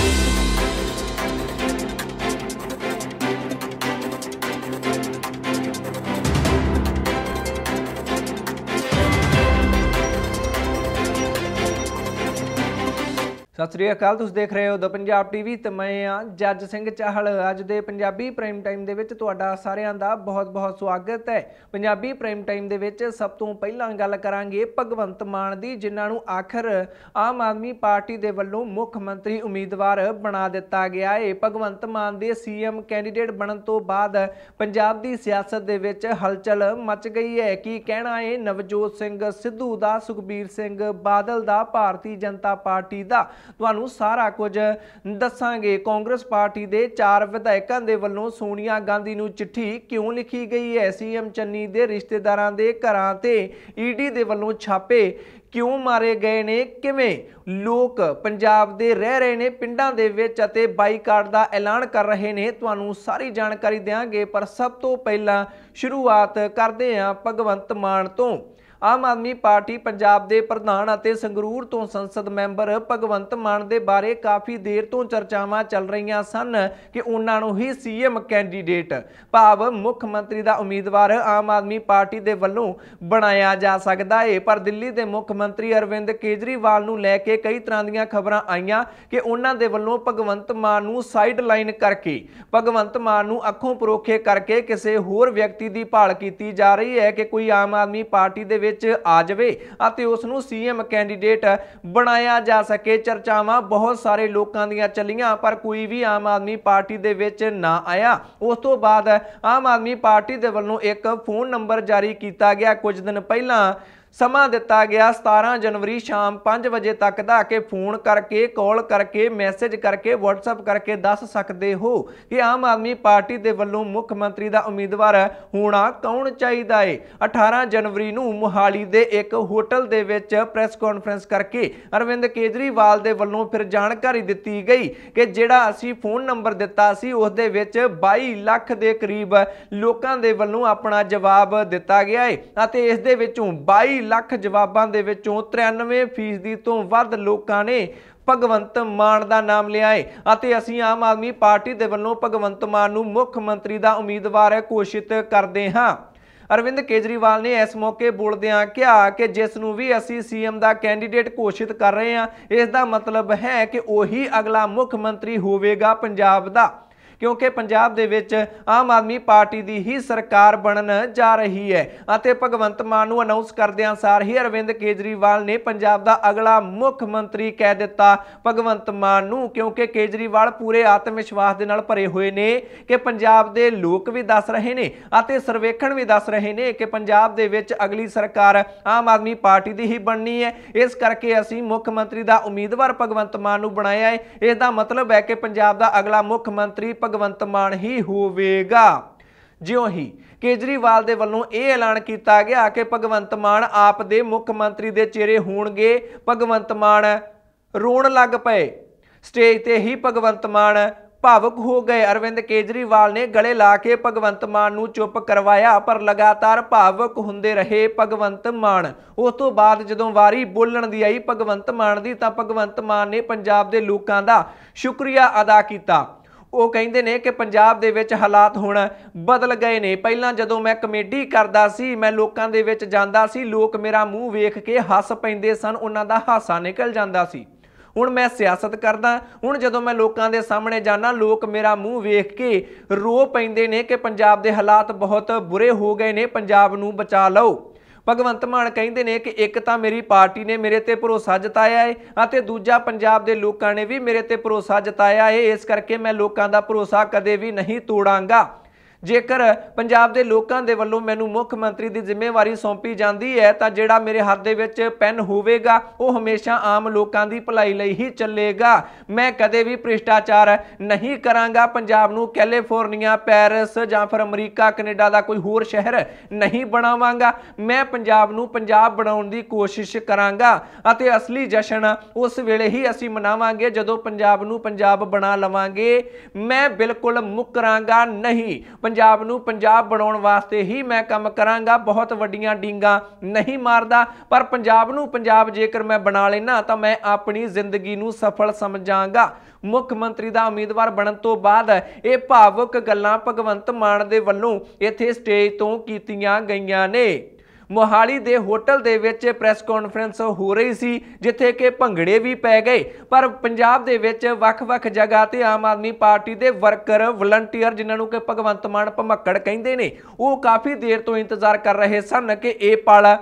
Thank you. ਸਤਿ ਸ੍ਰੀ ਅਕਾਲ ਤੁਸੀਂ ਦੇਖ ਰਹੇ ਹੋ ਦ ਪੰਜਾਬ ਟੀਵੀ ਤੇ ਮੈਂ ਆ ਜੱਜ ਸਿੰਘ ਚਾਹਲ ਅੱਜ ਦੇ ਪੰਜਾਬੀ ਪ੍ਰਾਈਮ ਟਾਈਮ ਦੇ ਵਿੱਚ ਤੁਹਾਡਾ ਸਾਰਿਆਂ ਦਾ ਬਹੁਤ-ਬਹੁਤ ਸਵਾਗਤ ਹੈ ਪੰਜਾਬੀ ਪ੍ਰਾਈਮ ਟਾਈਮ ਦੇ ਵਿੱਚ ਸਭ ਤੋਂ ਪਹਿਲਾਂ ਗੱਲ ਕਰਾਂਗੇ ਭਗਵੰਤ ਮਾਨ ਦੀ ਜਿਨ੍ਹਾਂ ਨੂੰ ਆਖਰ ਆਮ ਆਦਮੀ ਪਾਰਟੀ ਦੇ ਵੱਲੋਂ ਮੁੱਖ ਮੰਤਰੀ ਉਮੀਦਵਾਰ ਬਣਾ ਦਿੱਤਾ ਗਿਆ ਹੈ ਭਗਵੰਤ ਮਾਨ ਦੇ ਸੀਐਮ ਕੈਂਡੀਡੇਟ ਬਣਨ ਤੋਂ ਬਾਅਦ ਪੰਜਾਬ ਦੀ ਸਿਆਸਤ ਦੇ ਵਿੱਚ ਹਲਚਲ ਮਚ ਗਈ ਹੈ ਕੀ ਕਹਿਣਾ ਹੈ ਨਵਜੋਤ ਸਿੰਘ ਸਿੱਧੂ ਦਾ ਸੁਖਬੀਰ ਸਿੰਘ ਬਾਦਲ ਦਾ ਭਾਰਤੀ ਜਨਤਾ ਪਾਰਟੀ ਦਾ ਤੁਹਾਨੂੰ ਸਾਰਾ ਕੁਝ ਦੱਸਾਂਗੇ ਕਾਂਗਰਸ ਪਾਰਟੀ ਦੇ ਚਾਰ ਵਿਧਾਇਕਾਂ ਦੇ ਵੱਲੋਂ ਸੋਨੀਆ ਗਾਂਧੀ ਨੂੰ ਚਿੱਠੀ ਕਿਉਂ ਲਿਖੀ ਗਈ ਹੈ ਸੀਐਮ ਚੰਨੀ ਦੇ ਰਿਸ਼ਤੇਦਾਰਾਂ ਦੇ ਘਰਾਂ ਤੇ ਈਡੀ ਦੇ ਵੱਲੋਂ ਛਾਪੇ ਕਿਉਂ ਮਾਰੇ ਗਏ ਨੇ ਕਿਵੇਂ ਲੋਕ ਪੰਜਾਬ ਦੇ ਰਹਿ ਰਹੇ ਨੇ ਪਿੰਡਾਂ ਦੇ ਵਿੱਚ ਅਤੇ ਬਾਈਕਾਟ ਦਾ ਐਲਾਨ ਕਰ ਰਹੇ ਨੇ ਤੁਹਾਨੂੰ ਸਾਰੀ ਜਾਣਕਾਰੀ ਦੇਵਾਂਗੇ ਪਰ ਸਭ ਤੋਂ ਪਹਿਲਾਂ ਸ਼ੁਰੂਆਤ ਕਰਦੇ ਹਾਂ ਭਗਵੰਤ ਮਾਨ ਤੋਂ ਆਮ ਆਦਮੀ ਪਾਰਟੀ ਪੰਜਾਬ ਦੇ ਪ੍ਰਧਾਨ ਅਤੇ ਸੰਗਰੂਰ ਤੋਂ ਸੰਸਦ ਮੈਂਬਰ ਭਗਵੰਤ ਮਾਨ ਦੇ ਬਾਰੇ ਕਾਫੀ ਦੇਰ ਤੋਂ ਚਰਚਾਵਾਂ ਚੱਲ ਰਹੀਆਂ ਸਨ ਕਿ ਉਹਨਾਂ ਨੂੰ ਹੀ ਸੀਐਮ ਕੈਂਡੀਡੇਟ ਭਾਵ ਮੁੱਖ ਮੰਤਰੀ ਦਾ ਉਮੀਦਵਾਰ ਆਮ ਆਦਮੀ ਪਾਰਟੀ ਦੇ ਵੱਲੋਂ ਬਣਾਇਆ ਜਾ ਸਕਦਾ ਹੈ ਪਰ ਦਿੱਲੀ ਦੇ ਮੁੱਖ ਮੰਤਰੀ ਅਰਵਿੰਦ ਕੇਜਰੀਵਾਲ ਨੂੰ ਲੈ ਕੇ ਕਈ ਤਰ੍ਹਾਂ ਦੀਆਂ ਖਬਰਾਂ ਆਈਆਂ ਕਿ ਉਹਨਾਂ ਦੇ ਵੱਲੋਂ ਭਗਵੰਤ ਮਾਨ ਨੂੰ ਸਾਈਡ ਲਾਈਨ ਕਰਕੇ ਭਗਵੰਤ ਮਾਨ ਨੂੰ ਅੱਖੋਂ ਪਰੋਖੇ ਕਰਕੇ ਕਿਸੇ ਹੋਰ ਵਿਅਕਤੀ ਦੀ ਭਾਲ ਕੀਤੀ ਜਾ ਰਹੀ ਹੈ ਕਿ ਕੋਈ ਆਮ ਆਦਮੀ ਪਾਰਟੀ ਦੇ ਵਿੱਚ ਆ ਜਾਵੇ ਅਤੇ ਉਸ ਨੂੰ ਸੀਐਮ ਕੈਂਡੀਡੇਟ ਬਣਾਇਆ ਜਾ ਸਕੇ ਚਰਚਾਵਾਂ ਬਹੁਤ ਸਾਰੇ ਲੋਕਾਂ ਦੀਆਂ ਚੱਲੀਆਂ ਪਰ ਕੋਈ ਵੀ ਆਮ ਆਦਮੀ ਪਾਰਟੀ ਦੇ ਵਿੱਚ ਨਾ ਆਇਆ ਉਸ ਤੋਂ ਬਾਅਦ ਆਮ ਆਦਮੀ ਪਾਰਟੀ ਦੇ ਵੱਲੋਂ ਇੱਕ ਫੋਨ ਨੰਬਰ ਜਾਰੀ ਕੀਤਾ ਗਿਆ ਕੁਝ ਦਿਨ ਪਹਿਲਾਂ ਸਮਾਂ ਦਿੱਤਾ ਗਿਆ 17 ਜਨਵਰੀ ਸ਼ਾਮ 5 ਵਜੇ ਤੱਕ ਦਾ ਕਿ ਫੋਨ ਕਰਕੇ ਕਾਲ ਕਰਕੇ ਮੈਸੇਜ ਕਰਕੇ WhatsApp ਕਰਕੇ ਦੱਸ ਸਕਦੇ ਹੋ ਕਿ ਆਮ ਆਦਮੀ ਪਾਰਟੀ ਦੇ ਵੱਲੋਂ ਮੁੱਖ ਮੰਤਰੀ ਦਾ ਉਮੀਦਵਾਰ ਹੋਣਾ ਕੌਣ ਚਾਹੀਦਾ ਏ 18 ਜਨਵਰੀ ਨੂੰ ਮੁਹਾਲੀ ਦੇ ਇੱਕ ਹੋਟਲ ਦੇ ਵਿੱਚ ਪ੍ਰੈਸ ਕਾਨਫਰੰਸ ਕਰਕੇ ਅਰਵਿੰਦ ਕੇਜਰੀਵਾਲ ਦੇ ਵੱਲੋਂ ਫਿਰ ਜਾਣਕਾਰੀ ਦਿੱਤੀ ਗਈ ਕਿ ਜਿਹੜਾ ਅਸੀਂ ਫੋਨ ਨੰਬਰ ਦਿੱਤਾ ਸੀ ਉਸ ਦੇ ਵਿੱਚ 22 ਲੱਖ ਦੇ ਕਰੀਬ ਲੋਕਾਂ ਦੇ ਵੱਲੋਂ ਆਪਣਾ ਜਵਾਬ ਦਿੱਤਾ ਗਿਆ ਏ ਅਤੇ ਇਸ ਦੇ ਵਿੱਚੋਂ 22 84 ਲੱਖ ਜਵਾਬਾਂ ਦੇ ਵਿੱਚੋਂ 93% ਤੋਂ ਵੱਧ ਲੋਕਾਂ ਨੇ ਭਗਵੰਤ ਮਾਨ ਦਾ ਨਾਮ ਲਿਆ ਹੈ ਅਤੇ ਅਸੀਂ ਆਮ ਆਦਮੀ ਪਾਰਟੀ ਦੇ ਵੱਲੋਂ ਭਗਵੰਤ ਮਾਨ ਨੂੰ ਮੁੱਖ ਮੰਤਰੀ ਦਾ ਉਮੀਦਵਾਰ ਘੋਸ਼ਿਤ ਕਰਦੇ ਹਾਂ ਅਰਵਿੰਦ ਕੇਜਰੀਵਾਲ ਨੇ ਇਸ ਮੌਕੇ ਬੋਲਦਿਆਂ ਕਿਹਾ ਕਿ ਜਿਸ ਨੂੰ ਵੀ ਅਸੀਂ ਸੀਐਮ ਦਾ ਕੈਂਡੀਡੇਟ ਘੋਸ਼ਿਤ ਕਰ ਰਹੇ ਹਾਂ ਇਸ ਦਾ ਮਤਲਬ ਹੈ ਕਿ ਉਹੀ ਅਗਲਾ ਮੁੱਖ ਮੰਤਰੀ ਹੋਵੇਗਾ ਪੰਜਾਬ ਦਾ ਕਿਉਂਕਿ ਪੰਜਾਬ ਦੇ ਵਿੱਚ ਆਮ ਆਦਮੀ ਪਾਰਟੀ ਦੀ ਹੀ ਸਰਕਾਰ ਬਣਨ ਜਾ ਰਹੀ ਹੈ ਅਤੇ ਭਗਵੰਤ ਮਾਨ ਨੂੰ ਅਨਾਉਂਸ ਕਰਦਿਆਂ ਸਾਰ ਹੀ ਅਰਵਿੰਦ ਕੇਜਰੀਵਾਲ ਨੇ ਪੰਜਾਬ ਦਾ ਅਗਲਾ ਮੁੱਖ ਮੰਤਰੀ ਕਹਿ ਦਿੱਤਾ ਭਗਵੰਤ ਮਾਨ ਨੂੰ ਕਿਉਂਕਿ ਕੇਜਰੀਵਾਲ ਪੂਰੇ ਆਤਮ ਵਿਸ਼ਵਾਸ ਦੇ ਨਾਲ ਭਰੇ ਹੋਏ ਨੇ ਕਿ ਪੰਜਾਬ ਦੇ ਲੋਕ ਵੀ ਦੱਸ ਰਹੇ ਨੇ ਅਤੇ ਸਰਵੇਖਣ ਵੀ ਦੱਸ ਰਹੇ ਨੇ ਕਿ ਪੰਜਾਬ ਦੇ ਵਿੱਚ ਅਗਲੀ ਸਰਕਾਰ ਆਮ ਆਦਮੀ ਪਾਰਟੀ ਦੀ ਹੀ ਬਣਨੀ ਹੈ ਇਸ ਕਰਕੇ ਅਸੀਂ ਮੁੱਖ ਮੰਤਰੀ ਦਾ ਉਮੀਦਵਾਰ ਭਗਵੰਤ ਮਾਨ ਨੂੰ ਬਣਾਇਆ ਹੈ ਇਸ ਦਾ ਮਤਲਬ ਹੈ ਕਿ ਪੰਜਾਬ ਦਾ ਅਗਲਾ ਮੁੱਖ ਮੰਤਰੀ ਭਗਵੰਤ ਮਾਨ ਹੀ ਹੋਵੇਗਾ ਜਿਉਂ ਹੀ ਕੇਜਰੀਵਾਲ ਦੇ ਵੱਲੋਂ ਇਹ ਐਲਾਨ ਕੀਤਾ ਗਿਆ ਕਿ ਭਗਵੰਤ ਮਾਨ ਆਪ ਦੇ ਮੁੱਖ ਮੰਤਰੀ ਦੇ ਚਿਹਰੇ ਹੋਣਗੇ ਭਗਵੰਤ ਮਾਨ ਰੋਣ ਲੱਗ ਪਏ ਸਟੇਜ ਤੇ ਹੀ ਭਗਵੰਤ ਮਾਨ ਭਾਵਕ ਹੋ ਗਏ ਅਰਵਿੰਦ ਕੇਜਰੀਵਾਲ ਨੇ ਗਲੇ ਲਾ ਕੇ ਭਗਵੰਤ ਮਾਨ ਨੂੰ ਚੁੱਪ ਕਰਵਾਇਆ ਪਰ ਲਗਾਤਾਰ ਭਾਵਕ ਹੁੰਦੇ ਰਹੇ ਭਗਵੰਤ ਮਾਨ ਉਸ ਤੋਂ ਬਾਅਦ ਜਦੋਂ ਵਾਰੀ ਬੋਲਣ ਦੀ ਆਈ ਭਗਵੰਤ ਮਾਨ ਦੀ ਤਾਂ ਭਗਵੰਤ ਮਾਨ ਨੇ ਪੰਜਾਬ ਦੇ ਲੋਕਾਂ ਦਾ ਸ਼ੁਕਰੀਆ ਅਦਾ ਕੀਤਾ ਉਹ ਕਹਿੰਦੇ ਨੇ ਕਿ ਪੰਜਾਬ ਦੇ ਵਿੱਚ ਹਾਲਾਤ ਹੁਣ ਬਦਲ ਗਏ ਨੇ ਪਹਿਲਾਂ ਜਦੋਂ ਮੈਂ ਕਮੇਡੀ ਕਰਦਾ ਸੀ ਮੈਂ ਲੋਕਾਂ ਦੇ ਵਿੱਚ ਜਾਂਦਾ ਸੀ ਲੋਕ ਮੇਰਾ ਮੂੰਹ ਵੇਖ ਕੇ ਹੱਸ ਪੈਂਦੇ ਸਨ ਉਹਨਾਂ ਦਾ ਹਾਸਾ ਨਿਕਲ ਜਾਂਦਾ ਸੀ ਹੁਣ ਮੈਂ ਸਿਆਸਤ ਕਰਦਾ ਹੁਣ ਜਦੋਂ ਮੈਂ ਲੋਕਾਂ ਦੇ ਸਾਹਮਣੇ ਜਾਣਾ ਲੋਕ ਮੇਰਾ ਮੂੰਹ ਵੇਖ ਕੇ ਰੋ ਪੈਂਦੇ ਨੇ ਕਿ ਪੰਜਾਬ ਦੇ ਹਾਲਾਤ ਬਹੁਤ ਬੁਰੇ ਹੋ ਗਏ ਨੇ ਪੰਜਾਬ ਨੂੰ ਬਚਾ ਲਓ ਭਗਵੰਤ ਮਾਨ ਕਹਿੰਦੇ ਨੇ ਕਿ ਇੱਕ ਤਾਂ ਮੇਰੀ ਪਾਰਟੀ ਨੇ ਮੇਰੇ ਤੇ ਭਰੋਸਾ ਜਤਾਇਆ ਹੈ ਅਤੇ ਦੂਜਾ ਪੰਜਾਬ ਦੇ ਲੋਕਾਂ ਨੇ ਵੀ ਮੇਰੇ ਤੇ ਭਰੋਸਾ ਜਤਾਇਆ ਹੈ ਇਸ ਕਰਕੇ ਮੈਂ ਲੋਕਾਂ ਦਾ ਭਰੋਸਾ ਕਦੇ ਵੀ ਨਹੀਂ ਤੋੜਾਂਗਾ ਜੇਕਰ ਪੰਜਾਬ ਦੇ ਲੋਕਾਂ ਦੇ ਵੱਲੋਂ ਮੈਨੂੰ ਮੁੱਖ ਮੰਤਰੀ ਦੀ ਜ਼ਿੰਮੇਵਾਰੀ ਸੌਂਪੀ ਜਾਂਦੀ ਹੈ ਤਾਂ ਜਿਹੜਾ ਮੇਰੇ ਹੱਥ ਦੇ ਵਿੱਚ ਪੈਨ ਹੋਵੇਗਾ ਉਹ ਹਮੇਸ਼ਾ ਆਮ ਲੋਕਾਂ ਦੀ ਭਲਾਈ ਲਈ ਹੀ ਚੱਲੇਗਾ ਮੈਂ ਕਦੇ ਵੀ ਭ੍ਰਿਸ਼ਟਾਚਾਰ ਨਹੀਂ ਕਰਾਂਗਾ ਪੰਜਾਬ ਨੂੰ ਕੈਲੀਫੋਰਨੀਆ ਪੈਰਿਸ ਜਾਂ ਫਿਰ ਅਮਰੀਕਾ ਕੈਨੇਡਾ ਦਾ ਕੋਈ ਹੋਰ ਸ਼ਹਿਰ ਨਹੀਂ ਬਣਾਵਾਂਗਾ ਮੈਂ ਪੰਜਾਬ ਨੂੰ ਪੰਜਾਬ ਬਣਾਉਣ ਦੀ ਕੋਸ਼ਿਸ਼ ਕਰਾਂਗਾ ਅਤੇ ਅਸਲੀ ਜਸ਼ਨ ਉਸ ਵੇਲੇ ਹੀ ਅਸੀਂ ਮਨਾਵਾਂਗੇ ਜਦੋਂ ਪੰਜਾਬ ਨੂੰ ਪੰਜਾਬ ਬਣਾ ਲਵਾਂਗੇ ਮੈਂ ਬਿਲਕੁਲ ਮੁਕਰਾਂਗਾ ਨਹੀਂ ਪੰਜਾਬ ਨੂੰ ਪੰਜਾਬ ਬਣਾਉਣ ਵਾਸਤੇ ਹੀ ਮੈਂ ਕੰਮ ਕਰਾਂਗਾ ਬਹੁਤ ਵੱਡੀਆਂ ਡੀਂਗਾ ਨਹੀਂ ਮਾਰਦਾ ਪਰ ਪੰਜਾਬ ਨੂੰ ਪੰਜਾਬ ਜੇਕਰ ਮੈਂ ਬਣਾ ਲੈਣਾ ਤਾਂ ਮੈਂ ਆਪਣੀ ਜ਼ਿੰਦਗੀ ਨੂੰ ਸਫਲ ਸਮਝਾਂਗਾ ਮੁੱਖ ਮੰਤਰੀ ਦਾ ਉਮੀਦਵਾਰ ਬਣਨ ਤੋਂ ਬਾਅਦ ਇਹ ਭਾਵੁਕ ਗੱਲਾਂ ਭਗਵੰਤ ਮਾਨ ਦੇ ਵੱਲੋਂ ਇੱਥੇ ਸਟੇਜ ਤੋਂ ਕੀਤੀਆਂ ਗਈਆਂ ਨੇ ਮੋਹਾਲੀ ਦੇ ਹੋਟਲ ਦੇ ਵਿੱਚ ਪ੍ਰੈਸ ਕਾਨਫਰੰਸ ਹੋ ਰਹੀ ਸੀ ਜਿੱਥੇ ਕਿ ਭੰਗੜੇ ਵੀ ਪੈ ਗਏ ਪਰ ਪੰਜਾਬ ਦੇ ਵਿੱਚ ਵੱਖ-ਵੱਖ ਜਗ੍ਹਾ ਤੇ ਆਮ ਆਦਮੀ ਪਾਰਟੀ ਦੇ ਵਰਕਰ ਵਲੰਟੀਅਰ ਜਿਨ੍ਹਾਂ ਨੂੰ ਕਿ ਭਗਵੰਤ ਮਾਨ ਭਮੱਕੜ ਕਹਿੰਦੇ ਨੇ ਉਹ ਕਾਫੀ ਦੇਰ ਤੋਂ ਇੰਤਜ਼ਾਰ ਕਰ ਰਹੇ ਸਨ ਕਿ ਇਹ ਪਲ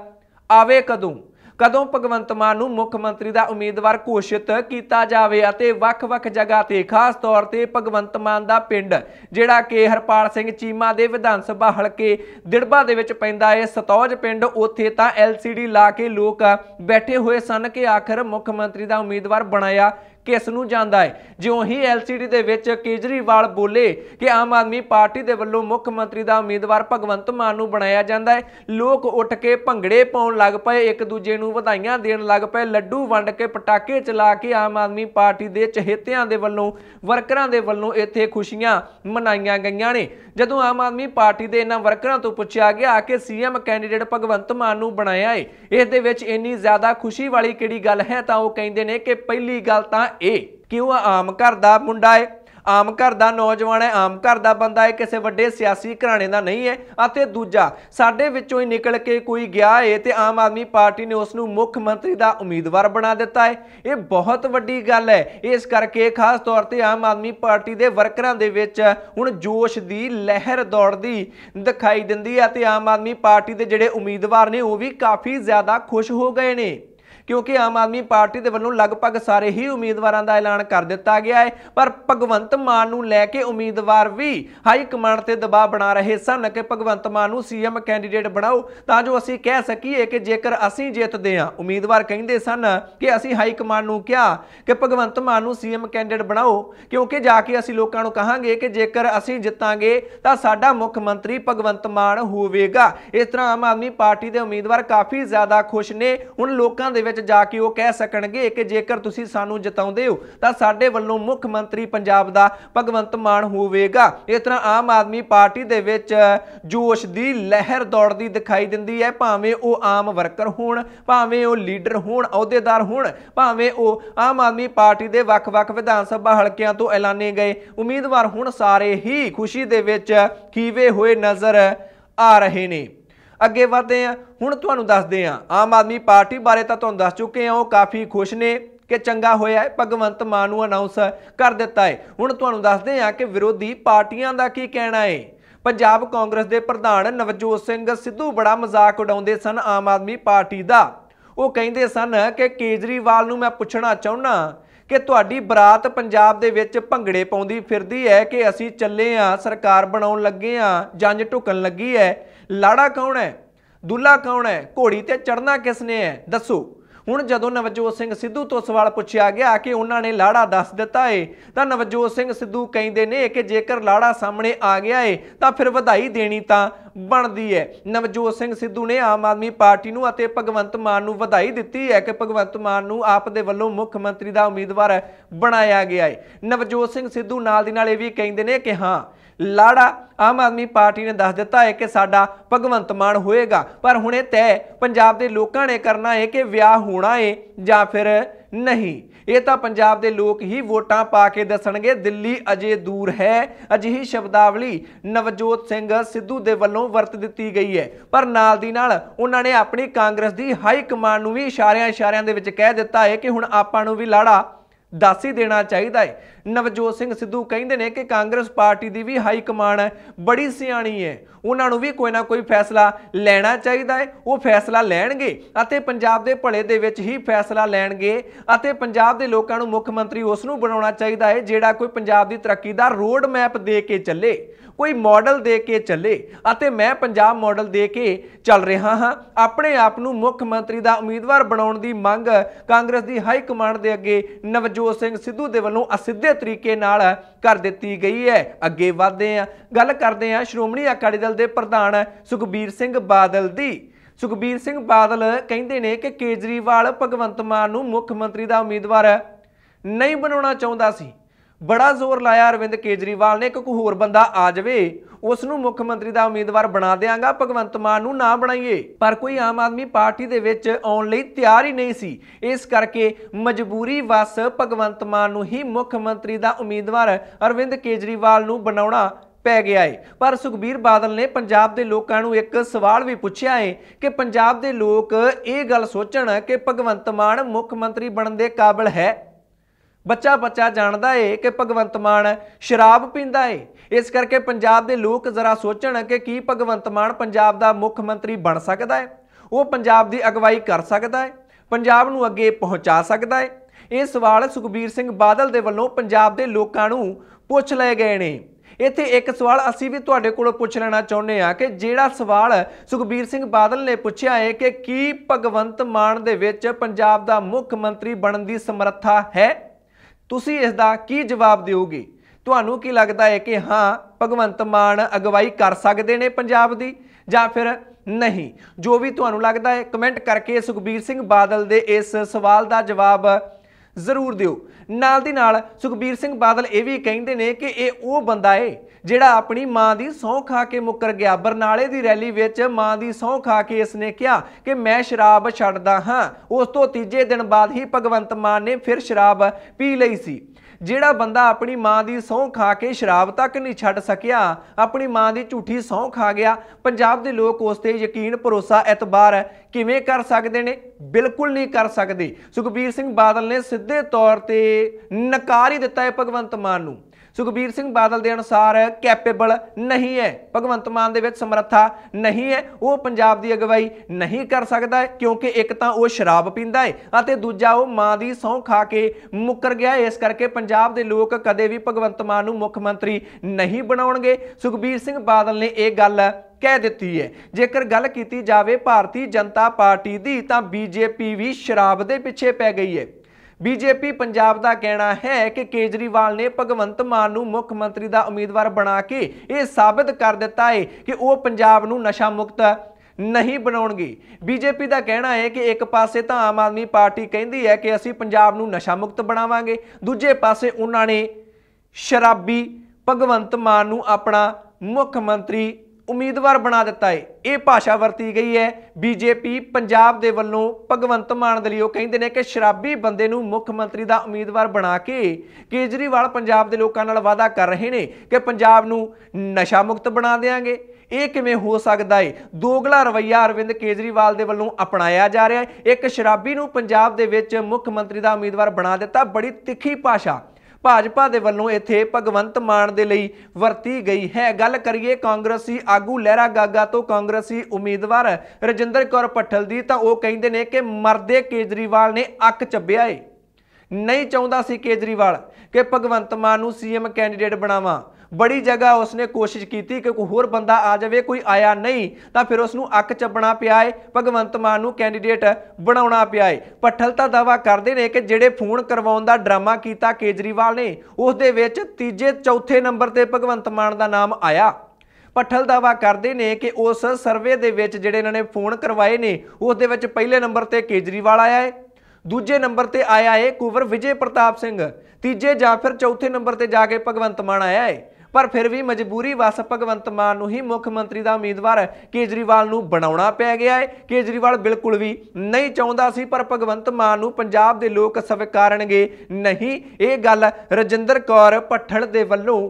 ਆਵੇ ਕਦੋਂ ਕਦੋਂ ਭਗਵੰਤ ਮਾਨ ਨੂੰ ਮੁੱਖ ਮੰਤਰੀ ਦਾ ਉਮੀਦਵਾਰ ਘੋਸ਼ਿਤ ਕੀਤਾ ਜਾਵੇ ਅਤੇ ਵੱਖ-ਵੱਖ ਜਗ੍ਹਾ ਤੇ ਖਾਸ ਤੌਰ ਤੇ ਭਗਵੰਤ ਮਾਨ ਦਾ ਪਿੰਡ ਜਿਹੜਾ ਕਿ ਹਰਪਾਲ ਸਿੰਘ ਚੀਮਾ ਦੇ ਵਿਧਾਨ ਸਭਾ ਹਲਕੇ ਦਿੜਬਾ ਦੇ ਵਿੱਚ ਪੈਂਦਾ ਹੈ ਸਤੌਜ ਪਿੰਡ ਉੱਥੇ ਤਾਂ ਐਲਸੀਡੀ ਲਾ ਕੇ ਲੋਕ ਬੈਠੇ ਹੋਏ ਸਨ ਕਿ ਆਖਰ ਮੁੱਖ ਮੰਤਰੀ ਦਾ ਉਮੀਦਵਾਰ ਬਣਾਇਆ ਕਿਸ ਨੂੰ ਜਾਂਦਾ ਹੈ ਜਿਉਂ ਹੀ ਐਲਸੀਡੀ ਦੇ ਵਿੱਚ ਕੇਜਰੀਵਾਲ ਬੋਲੇ ਕਿ ਆਮ ਆਦਮੀ ਪਾਰਟੀ ਦੇ ਵੱਲੋਂ ਮੁੱਖ ਮੰਤਰੀ ਦਾ ਉਮੀਦਵਾਰ ਭਗਵੰਤ ਮਾਨ ਨੂੰ ਬਣਾਇਆ ਜਾਂਦਾ ਹੈ ਲੋਕ ਉੱਠ ਕੇ ਭੰਗੜੇ ਪਾਉਣ ਲੱਗ ਪਏ ਇੱਕ ਦੂਜੇ ਨੂੰ ਵਧਾਈਆਂ ਦੇਣ ਲੱਗ ਪਏ ਲੱਡੂ ਵੰਡ ਕੇ ਪਟਾਕੇ ਚਲਾ ਕੇ ਆਮ ਆਦਮੀ ਪਾਰਟੀ ਦੇ ਚਹੇਤਿਆਂ ਦੇ ਵੱਲੋਂ ਵਰਕਰਾਂ ਦੇ ਵੱਲੋਂ ਇੱਥੇ ਖੁਸ਼ੀਆਂ ਮਨਾਈਆਂ ਗਈਆਂ ਨੇ ਜਦੋਂ ਆਮ ਆਦਮੀ ਪਾਰਟੀ ਦੇ ਇਹਨਾਂ ਵਰਕਰਾਂ ਤੋਂ ਪੁੱਛਿਆ ਗਿਆ ਕਿ ਸੀਐਮ ਕੈਂਡੀਡੇਟ ਭਗਵੰਤ ਮਾਨ ਨੂੰ ਬਣਾਇਆ ਹੈ ਇਸ ਦੇ ਵਿੱਚ ਇੰਨੀ ਜ਼ਿਆਦਾ ਖੁਸ਼ੀ ਵਾਲੀ ਕਿਹੜੀ ਗੱਲ ਹੈ ਤਾਂ ਉਹ ਕਹਿੰਦੇ ਨੇ ਕਿ ਪਹਿਲੀ ਗੱਲ ਤਾਂ ਇਹ ਕਿ ਉਹ ਆਮ ਘਰ ਦਾ ਮੁੰਡਾ ਹੈ ਆਮ ਘਰ ਦਾ ਨੌਜਵਾਨ ਹੈ ਆਮ ਘਰ ਦਾ ਬੰਦਾ ਹੈ ਕਿਸੇ ਵੱਡੇ ਸਿਆਸੀ ਘਰਾਣੇ ਦਾ ਨਹੀਂ ਹੈ ਅਤੇ ਦੂਜਾ ਸਾਡੇ ਵਿੱਚੋਂ ਹੀ ਨਿਕਲ ਕੇ ਕੋਈ ਗਿਆ ਹੈ ਤੇ ਆਮ ਆਦਮੀ ਪਾਰਟੀ ਨੇ ਉਸ ਨੂੰ ਮੁੱਖ ਮੰਤਰੀ ਦਾ ਉਮੀਦਵਾਰ ਬਣਾ ਦਿੱਤਾ ਹੈ ਇਹ ਬਹੁਤ ਵੱਡੀ ਗੱਲ ਹੈ ਇਸ ਕਰਕੇ ਖਾਸ ਤੌਰ ਤੇ ਆਮ ਆਦਮੀ ਪਾਰਟੀ ਦੇ ਵਰਕਰਾਂ ਦੇ ਵਿੱਚ ਹੁਣ ਜੋਸ਼ ਦੀ ਲਹਿਰ ਦੌੜਦੀ ਦਿਖਾਈ ਦਿੰਦੀ ਹੈ ਤੇ ਆਮ ਆਦਮੀ ਪਾਰਟੀ ਦੇ ਜਿਹੜੇ ਉਮੀਦਵਾਰ ਨੇ ਉਹ ਵੀ ਕਾਫੀ ਜ਼ਿਆਦਾ ਖੁਸ਼ ਹੋ ਗਏ ਨੇ ਕਿਉਂਕਿ ਆਮ ਆਦਮੀ ਪਾਰਟੀ ਦੇ ਵੱਲੋਂ ਲਗਭਗ ਸਾਰੇ ਹੀ ਉਮੀਦਵਾਰਾਂ ਦਾ ਐਲਾਨ ਕਰ ਦਿੱਤਾ ਗਿਆ ਹੈ ਪਰ ਭਗਵੰਤ ਮਾਨ ਨੂੰ ਲੈ ਕੇ ਉਮੀਦਵਾਰ ਵੀ ਹਾਈ ਕਮਾਂਡ ਤੇ ਦਬਾਅ ਬਣਾ ਰਹੇ ਸਨ ਕਿ ਭਗਵੰਤ ਮਾਨ ਨੂੰ ਸੀਐਮ ਕੈਂਡੀਡੇਟ ਬਣਾਓ ਤਾਂ ਜੋ ਅਸੀਂ ਕਹਿ ਸਕੀਏ ਕਿ ਜੇਕਰ ਅਸੀਂ ਜਿੱਤਦੇ ਹਾਂ ਉਮੀਦਵਾਰ ਕਹਿੰਦੇ ਸਨ ਕਿ ਅਸੀਂ ਹਾਈ ਕਮਾਂਡ ਨੂੰ ਕਿਹਾ ਕਿ ਭਗਵੰਤ ਮਾਨ ਨੂੰ ਸੀਐਮ ਕੈਂਡੀਡੇਟ ਬਣਾਓ ਕਿਉਂਕਿ ਜਾ ਕੇ ਅਸੀਂ ਲੋਕਾਂ ਨੂੰ ਕਹਾਂਗੇ ਕਿ ਜੇਕਰ ਅਸੀਂ ਜਿੱਤਾਂਗੇ ਤਾਂ ਸਾਡਾ ਮੁੱਖ ਮੰਤਰੀ ਭਗਵੰਤ ਮਾਨ ਹੋਵੇਗਾ ਇਸ ਤਰ੍ਹਾਂ ਆਮ ਆਦਮੀ ਪਾਰਟੀ ਦੇ ਉਮੀਦਵਾਰ ਕਾਫੀ ਜ਼ਿਆਦਾ ਖੁਸ਼ ਨੇ ਹੁਣ ਲੋਕਾਂ ਦੇ ਵਿੱਚ ਵਿੱਚ ਜਾ ਕੇ ਉਹ ਕਹਿ ਸਕਣਗੇ ਕਿ ਜੇਕਰ ਤੁਸੀਂ ਸਾਨੂੰ ਜਿਤਾਉਂਦੇ ਹੋ ਤਾਂ ਸਾਡੇ ਵੱਲੋਂ ਮੁੱਖ ਮੰਤਰੀ ਪੰਜਾਬ ਦਾ ਭਗਵੰਤ ਮਾਨ ਹੋਵੇਗਾ ਇਸ ਤਰ੍ਹਾਂ ਆਮ ਆਦਮੀ ਪਾਰਟੀ ਦੇ ਵਿੱਚ ਜੋਸ਼ ਦੀ ਲਹਿਰ ਦੌੜਦੀ ਦਿਖਾਈ ਦਿੰਦੀ ਹੈ ਭਾਵੇਂ ਉਹ ਆਮ ਵਰਕਰ ਹੋਣ ਭਾਵੇਂ ਉਹ ਲੀਡਰ ਹੋਣ ਅਹੁਦੇਦਾਰ ਹੋਣ ਭਾਵੇਂ ਉਹ ਆਮ ਆਦਮੀ ਪਾਰਟੀ ਦੇ ਵੱਖ-ਵੱਖ ਵਿਧਾਨ ਸਭਾ ਹਲਕਿਆਂ ਤੋਂ ਐਲਾਨੇ ਗਏ ਉਮੀਦਵਾਰ ਹੁਣ ਸਾਰੇ ਹੀ ਖੁਸ਼ੀ ਦੇ ਵਿੱਚ ਖੀਵੇ ਹੋਏ ਨਜ਼ਰ ਆ ਰਹੇ ਨੇ ਅੱਗੇ ਵਧਦੇ ਹਾਂ ਹੁਣ ਤੁਹਾਨੂੰ ਦੱਸਦੇ ਹਾਂ ਆਮ ਆਦਮੀ ਪਾਰਟੀ ਬਾਰੇ ਤਾਂ ਤੁਹਾਨੂੰ ਦੱਸ ਚੁੱਕੇ ਹਾਂ ਉਹ ਕਾਫੀ ਖੁਸ਼ ਨੇ ਕਿ ਚੰਗਾ ਹੋਇਆ ਹੈ ਭਗਵੰਤ ਮਾਨ ਨੂੰ ਅਨਾਉਂਸ ਕਰ ਦਿੱਤਾ ਹੈ ਹੁਣ ਤੁਹਾਨੂੰ ਦੱਸਦੇ ਹਾਂ ਕਿ ਵਿਰੋਧੀ ਪਾਰਟੀਆਂ ਦਾ ਕੀ ਕਹਿਣਾ ਹੈ ਪੰਜਾਬ ਕਾਂਗਰਸ ਦੇ ਪ੍ਰਧਾਨ ਨਵਜੋਤ ਸਿੰਘ ਸਿੱਧੂ ਬੜਾ ਮਜ਼ਾਕ ਉਡਾਉਂਦੇ ਸਨ ਆਮ ਆਦਮੀ ਪਾਰਟੀ ਦਾ ਉਹ ਕਹਿੰਦੇ ਸਨ ਕਿ ਕੇਜਰੀਵਾਲ ਨੂੰ ਮੈਂ ਪੁੱਛਣਾ ਚਾਹੁੰਨਾ ਕਿ ਤੁਹਾਡੀ ਬਰਾਤ ਪੰਜਾਬ ਦੇ ਵਿੱਚ ਭੰਗੜੇ ਪਾਉਂਦੀ ਫਿਰਦੀ ਹੈ ਕਿ ਅਸੀਂ ਚੱਲੇ ਆ ਸਰਕਾਰ ਬਣਾਉਣ ਲੱਗੇ ਆ ਜੰਜ ਢੁਕਣ ਲੱਗੀ ਹੈ ਲਾੜਾ ਕੌਣ ਹੈ ਦੁੱਲਾ ਕੌਣ ਹੈ ਘੋੜੀ ਤੇ ਚੜਨਾ ਕਿਸ ਨੇ ਹੈ ਦੱਸੋ ਹੁਣ ਜਦੋਂ ਨਵਜੋਤ ਸਿੰਘ ਸਿੱਧੂ ਤੋਂ ਸਵਾਲ ਪੁੱਛਿਆ ਗਿਆ ਕਿ ਉਹਨਾਂ ਨੇ ਲਾੜਾ ਦੱਸ ਦਿੱਤਾ ਏ ਤਾਂ ਨਵਜੋਤ ਸਿੰਘ ਸਿੱਧੂ ਕਹਿੰਦੇ ਨੇ ਕਿ ਜੇਕਰ ਲਾੜਾ ਸਾਹਮਣੇ ਆ ਗਿਆ ਏ ਤਾਂ ਫਿਰ ਵਧਾਈ ਦੇਣੀ ਤਾਂ ਬਣਦੀ ਹੈ ਨਵਜੋਤ ਸਿੰਘ ਸਿੱਧੂ ਨੇ ਆਮ ਆਦਮੀ ਪਾਰਟੀ ਨੂੰ ਅਤੇ ਭਗਵੰਤ ਮਾਨ ਨੂੰ ਵਧਾਈ ਦਿੱਤੀ ਹੈ ਕਿ ਭਗਵੰਤ ਮਾਨ ਨੂੰ ਆਪ ਦੇ ਵੱਲੋਂ ਮੁੱਖ ਮੰਤਰੀ ਦਾ ਉਮੀਦਵਾਰ ਬਣਾਇਆ ਗਿਆ ਹੈ ਨਵਜੋਤ ਸਿੰਘ ਸਿੱਧੂ ਨਾਲ ਦੀ ਨਾਲ ਇਹ ਵੀ ਕਹਿੰਦੇ ਨੇ ਕਿ ਹਾਂ ਲਾੜਾ ਆਮ ਆਦਮੀ ਪਾਰਟੀ ਨੇ ਦੱਸ ਦਿੱਤਾ ਹੈ ਕਿ ਸਾਡਾ ਭਗਵੰਤ ਮਾਨ ਹੋਏਗਾ ਪਰ ਹੁਣ ਇਹ ਤੈ ਪੰਜਾਬ ਦੇ ਲੋਕਾਂ ਨੇ ਕਰਨਾ ਹੈ ਕਿ ਵਿਆਹ ਹੋਣਾ ਹੈ ਜਾਂ ਫਿਰ ਨਹੀਂ ਇਹ ਤਾਂ ਪੰਜਾਬ ਦੇ ਲੋਕ ਹੀ ਵੋਟਾਂ ਪਾ ਕੇ ਦੱਸਣਗੇ ਦਿੱਲੀ ਅਜੇ ਦੂਰ ਹੈ ਅਜਿਹੀ ਸ਼ਬਦਾਵਲੀ ਨਵਜੋਤ ਸਿੰਘ ਸਿੱਧੂ ਦੇ ਵੱਲੋਂ ਵਰਤ ਦਿੱਤੀ ਗਈ ਹੈ ਪਰ ਨਾਲ ਦੀ ਨਾਲ ਉਹਨਾਂ ਨੇ ਆਪਣੀ ਕਾਂਗਰਸ ਦੀ ਹਾਈ ਕਮਾਂਡ ਨੂੰ ਵੀ ਇਸ਼ਾਰਿਆਂ ਇਸ਼ਾਰਿਆਂ ਦੇ ਵਿੱਚ ਕਹਿ ਦਿੱਤਾ ਹੈ ਕਿ ਹੁਣ ਆਪਾਂ ਨੂੰ ਵੀ ਲਾੜਾ ਦੱਸ ਹੀ ਦੇਣਾ ਚਾਹੀਦਾ ਹੈ ਨਵਜੋਤ ਸਿੰਘ ਸਿੱਧੂ ਕਹਿੰਦੇ ਨੇ ਕਿ ਕਾਂਗਰਸ ਪਾਰਟੀ ਦੀ ਵੀ ਹਾਈ ਕਮਾਂਡ ਹੈ ਬੜੀ ਸਿਆਣੀ ਹੈ ਉਹਨਾਂ ਨੂੰ ਵੀ ਕੋਈ ਨਾ ਕੋਈ ਫੈਸਲਾ ਲੈਣਾ ਚਾਹੀਦਾ ਹੈ ਉਹ ਫੈਸਲਾ ਲੈਣਗੇ ਅਤੇ ਪੰਜਾਬ ਦੇ ਭਲੇ ਦੇ ਵਿੱਚ ਹੀ ਫੈਸਲਾ ਲੈਣਗੇ ਅਤੇ ਪੰਜਾਬ ਦੇ ਲੋਕਾਂ ਨੂੰ ਮੁੱਖ ਮੰਤਰੀ ਉਸ ਨੂੰ ਬਣਾਉਣਾ ਚਾਹੀਦਾ ਹੈ ਜਿਹੜਾ ਕੋਈ ਪੰਜਾਬ ਦੀ ਤਰੱਕੀ ਦਾ ਰੋਡ ਮੈਪ ਦੇ ਕੇ ਚੱਲੇ ਕੋਈ ਮਾਡਲ ਦੇ ਕੇ ਚੱਲੇ ਅਤੇ ਮੈਂ ਪੰਜਾਬ ਮਾਡਲ ਦੇ ਕੇ ਚੱਲ ਰਿਹਾ ਹਾਂ ਆਪਣੇ ਆਪ ਨੂੰ ਮੁੱਖ ਮੰਤਰੀ ਦਾ ਉਮੀਦਵਾਰ ਬਣਾਉਣ ਦੀ ਮੰਗ ਕਾਂਗਰਸ ਦੀ ਹਾਈ ਕਮਾਂਡ ਦੇ ਅੱਗੇ ਨਵਜੋਤ ਸਿੰਘ ਸਿੱਧੂ ਦੇ ਵੱਲੋਂ ਅਸਿੱਧੇ ਤਰੀਕੇ ਨਾਲ ਕਰ ਦਿੱਤੀ ਗਈ ਹੈ ਅੱਗੇ ਵਧਦੇ ਆ ਗੱਲ ਕਰਦੇ ਆ ਸ਼੍ਰੋਮਣੀ ਅਕਾਲੀ ਦਲ ਦੇ ਪ੍ਰਧਾਨ ਸੁਖਬੀਰ ਸਿੰਘ ਬਾਦਲ ਦੀ ਸੁਖਬੀਰ ਸਿੰਘ ਬਾਦਲ ਕਹਿੰਦੇ ਨੇ ਕਿ ਕੇਜਰੀਵਾਲ ਭਗਵੰਤ ਮਾਨ ਨੂੰ ਮੁੱਖ ਮੰਤਰੀ ਦਾ ਉਮੀਦਵਾਰ ਨਹੀਂ ਬਣਾਉਣਾ ਚਾਹੁੰਦਾ ਸੀ ਬੜਾ ਜ਼ੋਰ ਲਾਇਆ ਅਰਵਿੰਦ ਕੇਜਰੀਵਾਲ ਨੇ ਕਿ ਕੋਈ ਹੋਰ ਬੰਦਾ ਆ ਜਾਵੇ ਉਸ ਨੂੰ ਮੁੱਖ ਮੰਤਰੀ ਦਾ ਉਮੀਦਵਾਰ ਬਣਾ ਦੇਵਾਂਗਾ ਭਗਵੰਤ ਮਾਨ ਨੂੰ ਨਾ ਬਣਾਈਏ ਪਰ ਕੋਈ ਆਮ ਆਦਮੀ ਪਾਰਟੀ ਦੇ ਵਿੱਚ ਆਉਣ ਲਈ ਤਿਆਰ ਹੀ ਨਹੀਂ ਸੀ ਇਸ ਕਰਕੇ ਮਜਬੂਰੀ ਵਸ ਭਗਵੰਤ ਮਾਨ ਨੂੰ ਹੀ ਮੁੱਖ ਮੰਤਰੀ ਦਾ ਉਮੀਦਵਾਰ ਅਰਵਿੰਦ ਕੇਜਰੀਵਾਲ ਨੂੰ ਬਣਾਉਣਾ ਪੈ ਗਿਆ ਏ ਪਰ ਸੁਖਬੀਰ ਬਾਦਲ ਨੇ ਪੰਜਾਬ ਦੇ ਲੋਕਾਂ ਨੂੰ ਇੱਕ ਸਵਾਲ ਵੀ ਪੁੱਛਿਆ ਏ ਕਿ ਪੰਜਾਬ ਦੇ ਲੋਕ ਇਹ ਗੱਲ ਸੋਚਣ ਕਿ ਭਗਵੰਤ ਮਾਨ ਮੁੱਖ ਮੰਤਰੀ ਬਣਨ ਦੇ ਕਾਬਿਲ ਹੈ ਬੱਚਾ ਬੱਚਾ ਜਾਣਦਾ ਏ ਕਿ ਭਗਵੰਤ ਮਾਨ ਸ਼ਰਾਬ ਪੀਂਦਾ ਏ ਇਸ ਕਰਕੇ ਪੰਜਾਬ ਦੇ ਲੋਕ ਜ਼ਰਾ ਸੋਚਣ ਕਿ ਕੀ ਭਗਵੰਤ ਮਾਨ ਪੰਜਾਬ ਦਾ ਮੁੱਖ ਮੰਤਰੀ ਬਣ ਸਕਦਾ ਏ ਉਹ ਪੰਜਾਬ ਦੀ ਅਗਵਾਈ ਕਰ ਸਕਦਾ ਏ ਪੰਜਾਬ ਨੂੰ ਅੱਗੇ ਪਹੁੰਚਾ ਸਕਦਾ ਏ ਇਹ ਸਵਾਲ ਸੁਖਬੀਰ ਸਿੰਘ ਬਾਦਲ ਦੇ ਵੱਲੋਂ ਪੰਜਾਬ ਦੇ ਲੋਕਾਂ ਨੂੰ ਪੁੱਛ ਲਏ ਗਏ ਨੇ ਇੱਥੇ ਇੱਕ ਸਵਾਲ ਅਸੀਂ ਵੀ ਤੁਹਾਡੇ ਕੋਲੋਂ ਪੁੱਛ ਲੈਣਾ ਚਾਹੁੰਦੇ ਆ ਕਿ ਜਿਹੜਾ ਸਵਾਲ ਸੁਖਬੀਰ ਸਿੰਘ ਬਾਦਲ ਨੇ ਪੁੱਛਿਆ ਹੈ ਕਿ ਕੀ ਭਗਵੰਤ ਮਾਨ ਦੇ ਵਿੱਚ ਪੰਜਾਬ ਦਾ ਮੁੱਖ ਮੰਤਰੀ ਬਣਨ ਦੀ ਸਮਰੱਥਾ ਹੈ ਤੁਸੀਂ ਇਸ ਦਾ ਕੀ ਜਵਾਬ ਦਿਓਗੇ ਤੁਹਾਨੂੰ ਕੀ ਲੱਗਦਾ ਹੈ ਕਿ ਹਾਂ ਭਗਵੰਤ ਮਾਨ ਅਗਵਾਈ ਕਰ ਸਕਦੇ ਨੇ ਪੰਜਾਬ ਦੀ ਜਾਂ ਫਿਰ ਨਹੀਂ ਜੋ ਵੀ ਤੁਹਾਨੂੰ ਲੱਗਦਾ ਹੈ ਕਮੈਂਟ ਕਰਕੇ ਸੁਖਬੀਰ ਸਿੰਘ ਬਾਦਲ ਦੇ ਇਸ ਸਵਾਲ ਦਾ ਜਵਾਬ ਜ਼ਰੂਰ ਦਿਓ ਨਾਲ ਦੀ ਨਾਲ ਸੁਖਬੀਰ ਸਿੰਘ ਬਾਦਲ ਇਹ ਵੀ ਕਹਿੰਦੇ ਨੇ ਕਿ ਇਹ ਉਹ ਬੰਦਾ ਏ ਜਿਹੜਾ ਆਪਣੀ ਮਾਂ ਦੀ ਸੌਂ ਖਾ ਕੇ ਮੁੱਕਰ ਗਿਆ ਬਰਨਾਲੇ ਦੀ ਰੈਲੀ ਵਿੱਚ ਮਾਂ ਦੀ ਸੌਂ ਖਾ ਕੇ ਇਸ ਨੇ ਕਿਹਾ ਕਿ ਮੈਂ ਸ਼ਰਾਬ ਛੱਡਦਾ ਹਾਂ ਉਸ ਤੋਂ ਤੀਜੇ ਦਿਨ ਬਾਅਦ ਹੀ ਭਗਵੰਤ ਮਾਨ ਨੇ ਫਿਰ ਸ਼ਰਾਬ ਪੀ ਲਈ ਸੀ ਜਿਹੜਾ ਬੰਦਾ ਆਪਣੀ ਮਾਂ ਦੀ ਸੌਂ ਖਾ ਕੇ ਸ਼ਰਾਬ ਤੱਕ ਨਹੀਂ ਛੱਡ ਸਕਿਆ ਆਪਣੀ ਮਾਂ ਦੀ ਝੂਠੀ ਸੌਂ ਖਾ ਗਿਆ ਪੰਜਾਬ ਦੇ ਲੋਕ ਉਸ ਤੇ ਯਕੀਨ ਭਰੋਸਾ ਇਤਬਾਰ ਕਿਵੇਂ ਕਰ ਸਕਦੇ ਨੇ ਬਿਲਕੁਲ ਨਹੀਂ ਕਰ ਸਕਦੇ ਸੁਖਬੀਰ ਸਿੰਘ ਬਾਦਲ ਨੇ ਸਿੱਧੇ ਤੌਰ ਤੇ ਨਕਾਰ ਹੀ ਦਿੱਤਾ ਹੈ ਭਗਵੰਤ ਮਾਨ ਨੂੰ ਸੁਖਬੀਰ ਸਿੰਘ ਬਾਦਲ ਦੇ ਅਨੁਸਾਰ ਕੈਪੇਬਲ ਨਹੀਂ ਹੈ ਭਗਵੰਤ ਮਾਨ ਦੇ ਵਿੱਚ ਸਮਰੱਥਾ ਨਹੀਂ ਹੈ ਉਹ ਪੰਜਾਬ ਦੀ ਅਗਵਾਈ ਨਹੀਂ ਕਰ ਸਕਦਾ ਕਿਉਂਕਿ ਇੱਕ ਤਾਂ ਉਹ ਸ਼ਰਾਬ ਪੀਂਦਾ ਹੈ ਅਤੇ ਦੂਜਾ ਉਹ ਮਾਂ ਦੀ ਸੌਂ ਖਾ ਕੇ ਮੁੱਕਰ ਗਿਆ ਇਸ ਕਰਕੇ ਪੰਜਾਬ ਦੇ ਲੋਕ ਕਦੇ ਵੀ ਭਗਵੰਤ ਮਾਨ ਨੂੰ ਮੁੱਖ ਮੰਤਰੀ ਨਹੀਂ ਬਣਾਉਣਗੇ ਸੁਖਬੀਰ ਸਿੰਘ ਬਾਦਲ ਨੇ ਇਹ ਗੱਲ ਕਹਿ ਦਿੱਤੀ ਹੈ ਜੇਕਰ ਗੱਲ ਕੀਤੀ ਜਾਵੇ ਭਾਰਤੀ ਜਨਤਾ ਪਾਰਟੀ ਦੀ ਤਾਂ ਬੀਜੇਪੀ ਵੀ ਸ਼ਰਾਬ ਦੇ ਪਿੱਛੇ ਪੈ ਗਈ ਹੈ ਬੀਜੇਪੀ ਪੰਜਾਬ ਦਾ ਕਹਿਣਾ ਹੈ ਕਿ ਕੇਜਰੀਵਾਲ ਨੇ ਭਗਵੰਤ ਮਾਨ ਨੂੰ ਮੁੱਖ ਮੰਤਰੀ ਦਾ ਉਮੀਦਵਾਰ ਬਣਾ ਕੇ ਇਹ ਸਾਬਤ ਕਰ ਦਿੱਤਾ ਹੈ ਕਿ ਉਹ ਪੰਜਾਬ ਨੂੰ ਨਸ਼ਾ ਮੁਕਤ ਨਹੀਂ ਬਣਾਉਣਗੇ ਬੀਜੇਪੀ ਦਾ ਕਹਿਣਾ ਹੈ ਕਿ ਇੱਕ ਪਾਸੇ ਤਾਂ ਆਮ ਆਦਮੀ ਪਾਰਟੀ ਕਹਿੰਦੀ ਹੈ ਕਿ ਅਸੀਂ ਪੰਜਾਬ ਨੂੰ ਨਸ਼ਾ ਮੁਕਤ ਬਣਾਵਾਂਗੇ ਦੂਜੇ ਪਾਸੇ ਉਹਨਾਂ ਨੇ ਸ਼ਰਾਬੀ ਭਗਵੰਤ ਮਾਨ ਨੂੰ ਆਪਣਾ ਮੁੱਖ ਮੰਤਰੀ ਉਮੀਦਵਾਰ ਬਣਾ ਦਿੱਤਾ ਹੈ ਇਹ ਭਾਸ਼ਾ ਵਰਤੀ ਗਈ ਹੈ ਬੀਜੇਪੀ ਪੰਜਾਬ ਦੇ ਵੱਲੋਂ ਭਗਵੰਤ ਮਾਨ ਦੇ ਲਈ ਉਹ ਕਹਿੰਦੇ ਨੇ ਕਿ ਸ਼ਰਾਬੀ ਬੰਦੇ ਨੂੰ ਮੁੱਖ ਮੰਤਰੀ ਦਾ ਉਮੀਦਵਾਰ ਬਣਾ ਕੇ ਕੇਜਰੀਵਾਲ ਪੰਜਾਬ ਦੇ ਲੋਕਾਂ ਨਾਲ ਵਾਅਦਾ ਕਰ ਰਹੇ ਨੇ ਕਿ ਪੰਜਾਬ ਨੂੰ ਨਸ਼ਾ ਮੁਕਤ ਬਣਾ ਦੇਵਾਂਗੇ ਇਹ ਕਿਵੇਂ ਹੋ ਸਕਦਾ ਹੈ ਦੋਗਲਾ ਰਵਈਆ ਅਰਵਿੰਦ ਕੇਜਰੀਵਾਲ ਦੇ ਵੱਲੋਂ ਅਪਣਾਇਆ ਜਾ ਰਿਹਾ ਹੈ ਇੱਕ ਸ਼ਰਾਬੀ ਨੂੰ ਪੰਜਾਬ ਦੇ ਵਿੱਚ ਮੁੱਖ ਮੰਤਰੀ ਦਾ ਉਮੀਦਵਾਰ ਬਣਾ ਦਿੱਤਾ ਬੜੀ ਤਿੱਖੀ ਭਾਸ਼ਾ ਭਾਜਪਾ ਦੇ ਵੱਲੋਂ ਇੱਥੇ ਭਗਵੰਤ ਮਾਨ ਦੇ ਲਈ ਵਰਤੀ ਗਈ ਹੈ ਗੱਲ ਕਰੀਏ ਕਾਂਗਰਸੀ ਆਗੂ ਲਹਿਰਾ ਗਾਗਾ ਤੋਂ ਕਾਂਗਰਸੀ ਉਮੀਦਵਾਰ ਰਜਿੰਦਰ ਕੌਰ ਪੱਠਲ ਦੀ ਤਾਂ ਉਹ ਕਹਿੰਦੇ ਨੇ ਕਿ ਮਰਦੇ ਕੇਜਰੀਵਾਲ ਨੇ ਅੱਕ ਚੱਬਿਆ ਏ ਨਹੀਂ ਚਾਹੁੰਦਾ ਸੀ ਕੇਜਰੀਵਾਲ ਕਿ ਭਗਵੰਤ ਮਾਨ ਨੂੰ ਸੀਐਮ ਕੈਂਡੀਡੇਟ ਬਣਾਵਾ ਬੜੀ ਜਗ੍ਹਾ ਉਸਨੇ ਕੋਸ਼ਿਸ਼ ਕੀਤੀ ਕਿ ਕੋਈ ਹੋਰ ਬੰਦਾ ਆ ਜਾਵੇ ਕੋਈ ਆਇਆ ਨਹੀਂ ਤਾਂ ਫਿਰ ਉਸ ਨੂੰ ਅੱਕ ਚੱਬਣਾ ਪਿਆ ਏ ਭਗਵੰਤ ਮਾਨ ਨੂੰ ਕੈਂਡੀਡੇਟ ਬਣਾਉਣਾ ਪਿਆ ਏ ਪੱਠਲ ਤਾਂ ਦਾਵਾ ਕਰਦੇ ਨੇ ਕਿ ਜਿਹੜੇ ਫੋਨ ਕਰਵਾਉਣ ਦਾ ਡਰਾਮਾ ਕੀਤਾ ਕੇਜਰੀਵਾਲ ਨੇ ਉਸ ਦੇ ਵਿੱਚ ਤੀਜੇ ਚੌਥੇ ਨੰਬਰ ਤੇ ਭਗਵੰਤ ਮਾਨ ਦਾ ਨਾਮ ਆਇਆ ਪੱਠਲ ਦਾਵਾ ਕਰਦੇ ਨੇ ਕਿ ਉਸ ਸਰਵੇ ਦੇ ਵਿੱਚ ਜਿਹੜੇ ਇਹਨਾਂ ਨੇ ਫੋਨ ਕਰਵਾਏ ਨੇ ਉਸ ਦੇ ਵਿੱਚ ਪਹਿਲੇ ਨੰਬਰ ਤੇ ਕੇਜਰੀਵਾਲ ਆਇਆ ਹੈ ਦੂਜੇ ਨੰਬਰ ਤੇ ਆਇਆ ਹੈ ਕੁਵਰ ਵਿਜੇ ਪ੍ਰਤਾਪ ਸਿੰਘ ਤੀਜੇ ਜਾਂ ਫਿਰ ਚੌਥੇ ਨੰਬਰ ਤੇ ਜਾ ਕੇ ਭਗਵੰਤ ਮਾਨ ਆਇਆ ਹੈ ਪਰ ਫਿਰ ਵੀ ਮਜਬੂਰੀ ਵਸ ਭਗਵੰਤ ਮਾਨ ਨੂੰ ਹੀ ਮੁੱਖ ਮੰਤਰੀ ਦਾ ਉਮੀਦਵਾਰ ਕੇਜਰੀਵਾਲ ਨੂੰ ਬਣਾਉਣਾ ਪੈ ਗਿਆ ਹੈ ਕੇਜਰੀਵਾਲ ਬਿਲਕੁਲ ਵੀ ਨਹੀਂ ਚਾਹੁੰਦਾ ਸੀ ਪਰ ਭਗਵੰਤ ਮਾਨ ਨੂੰ ਪੰਜਾਬ ਦੇ ਲੋਕ ਸਵੀਕਾਰਨਗੇ ਨਹੀਂ ਇਹ ਗੱਲ ਰਜਿੰਦਰ ਕੌਰ ਪੱਠੜ ਦੇ ਵੱਲੋਂ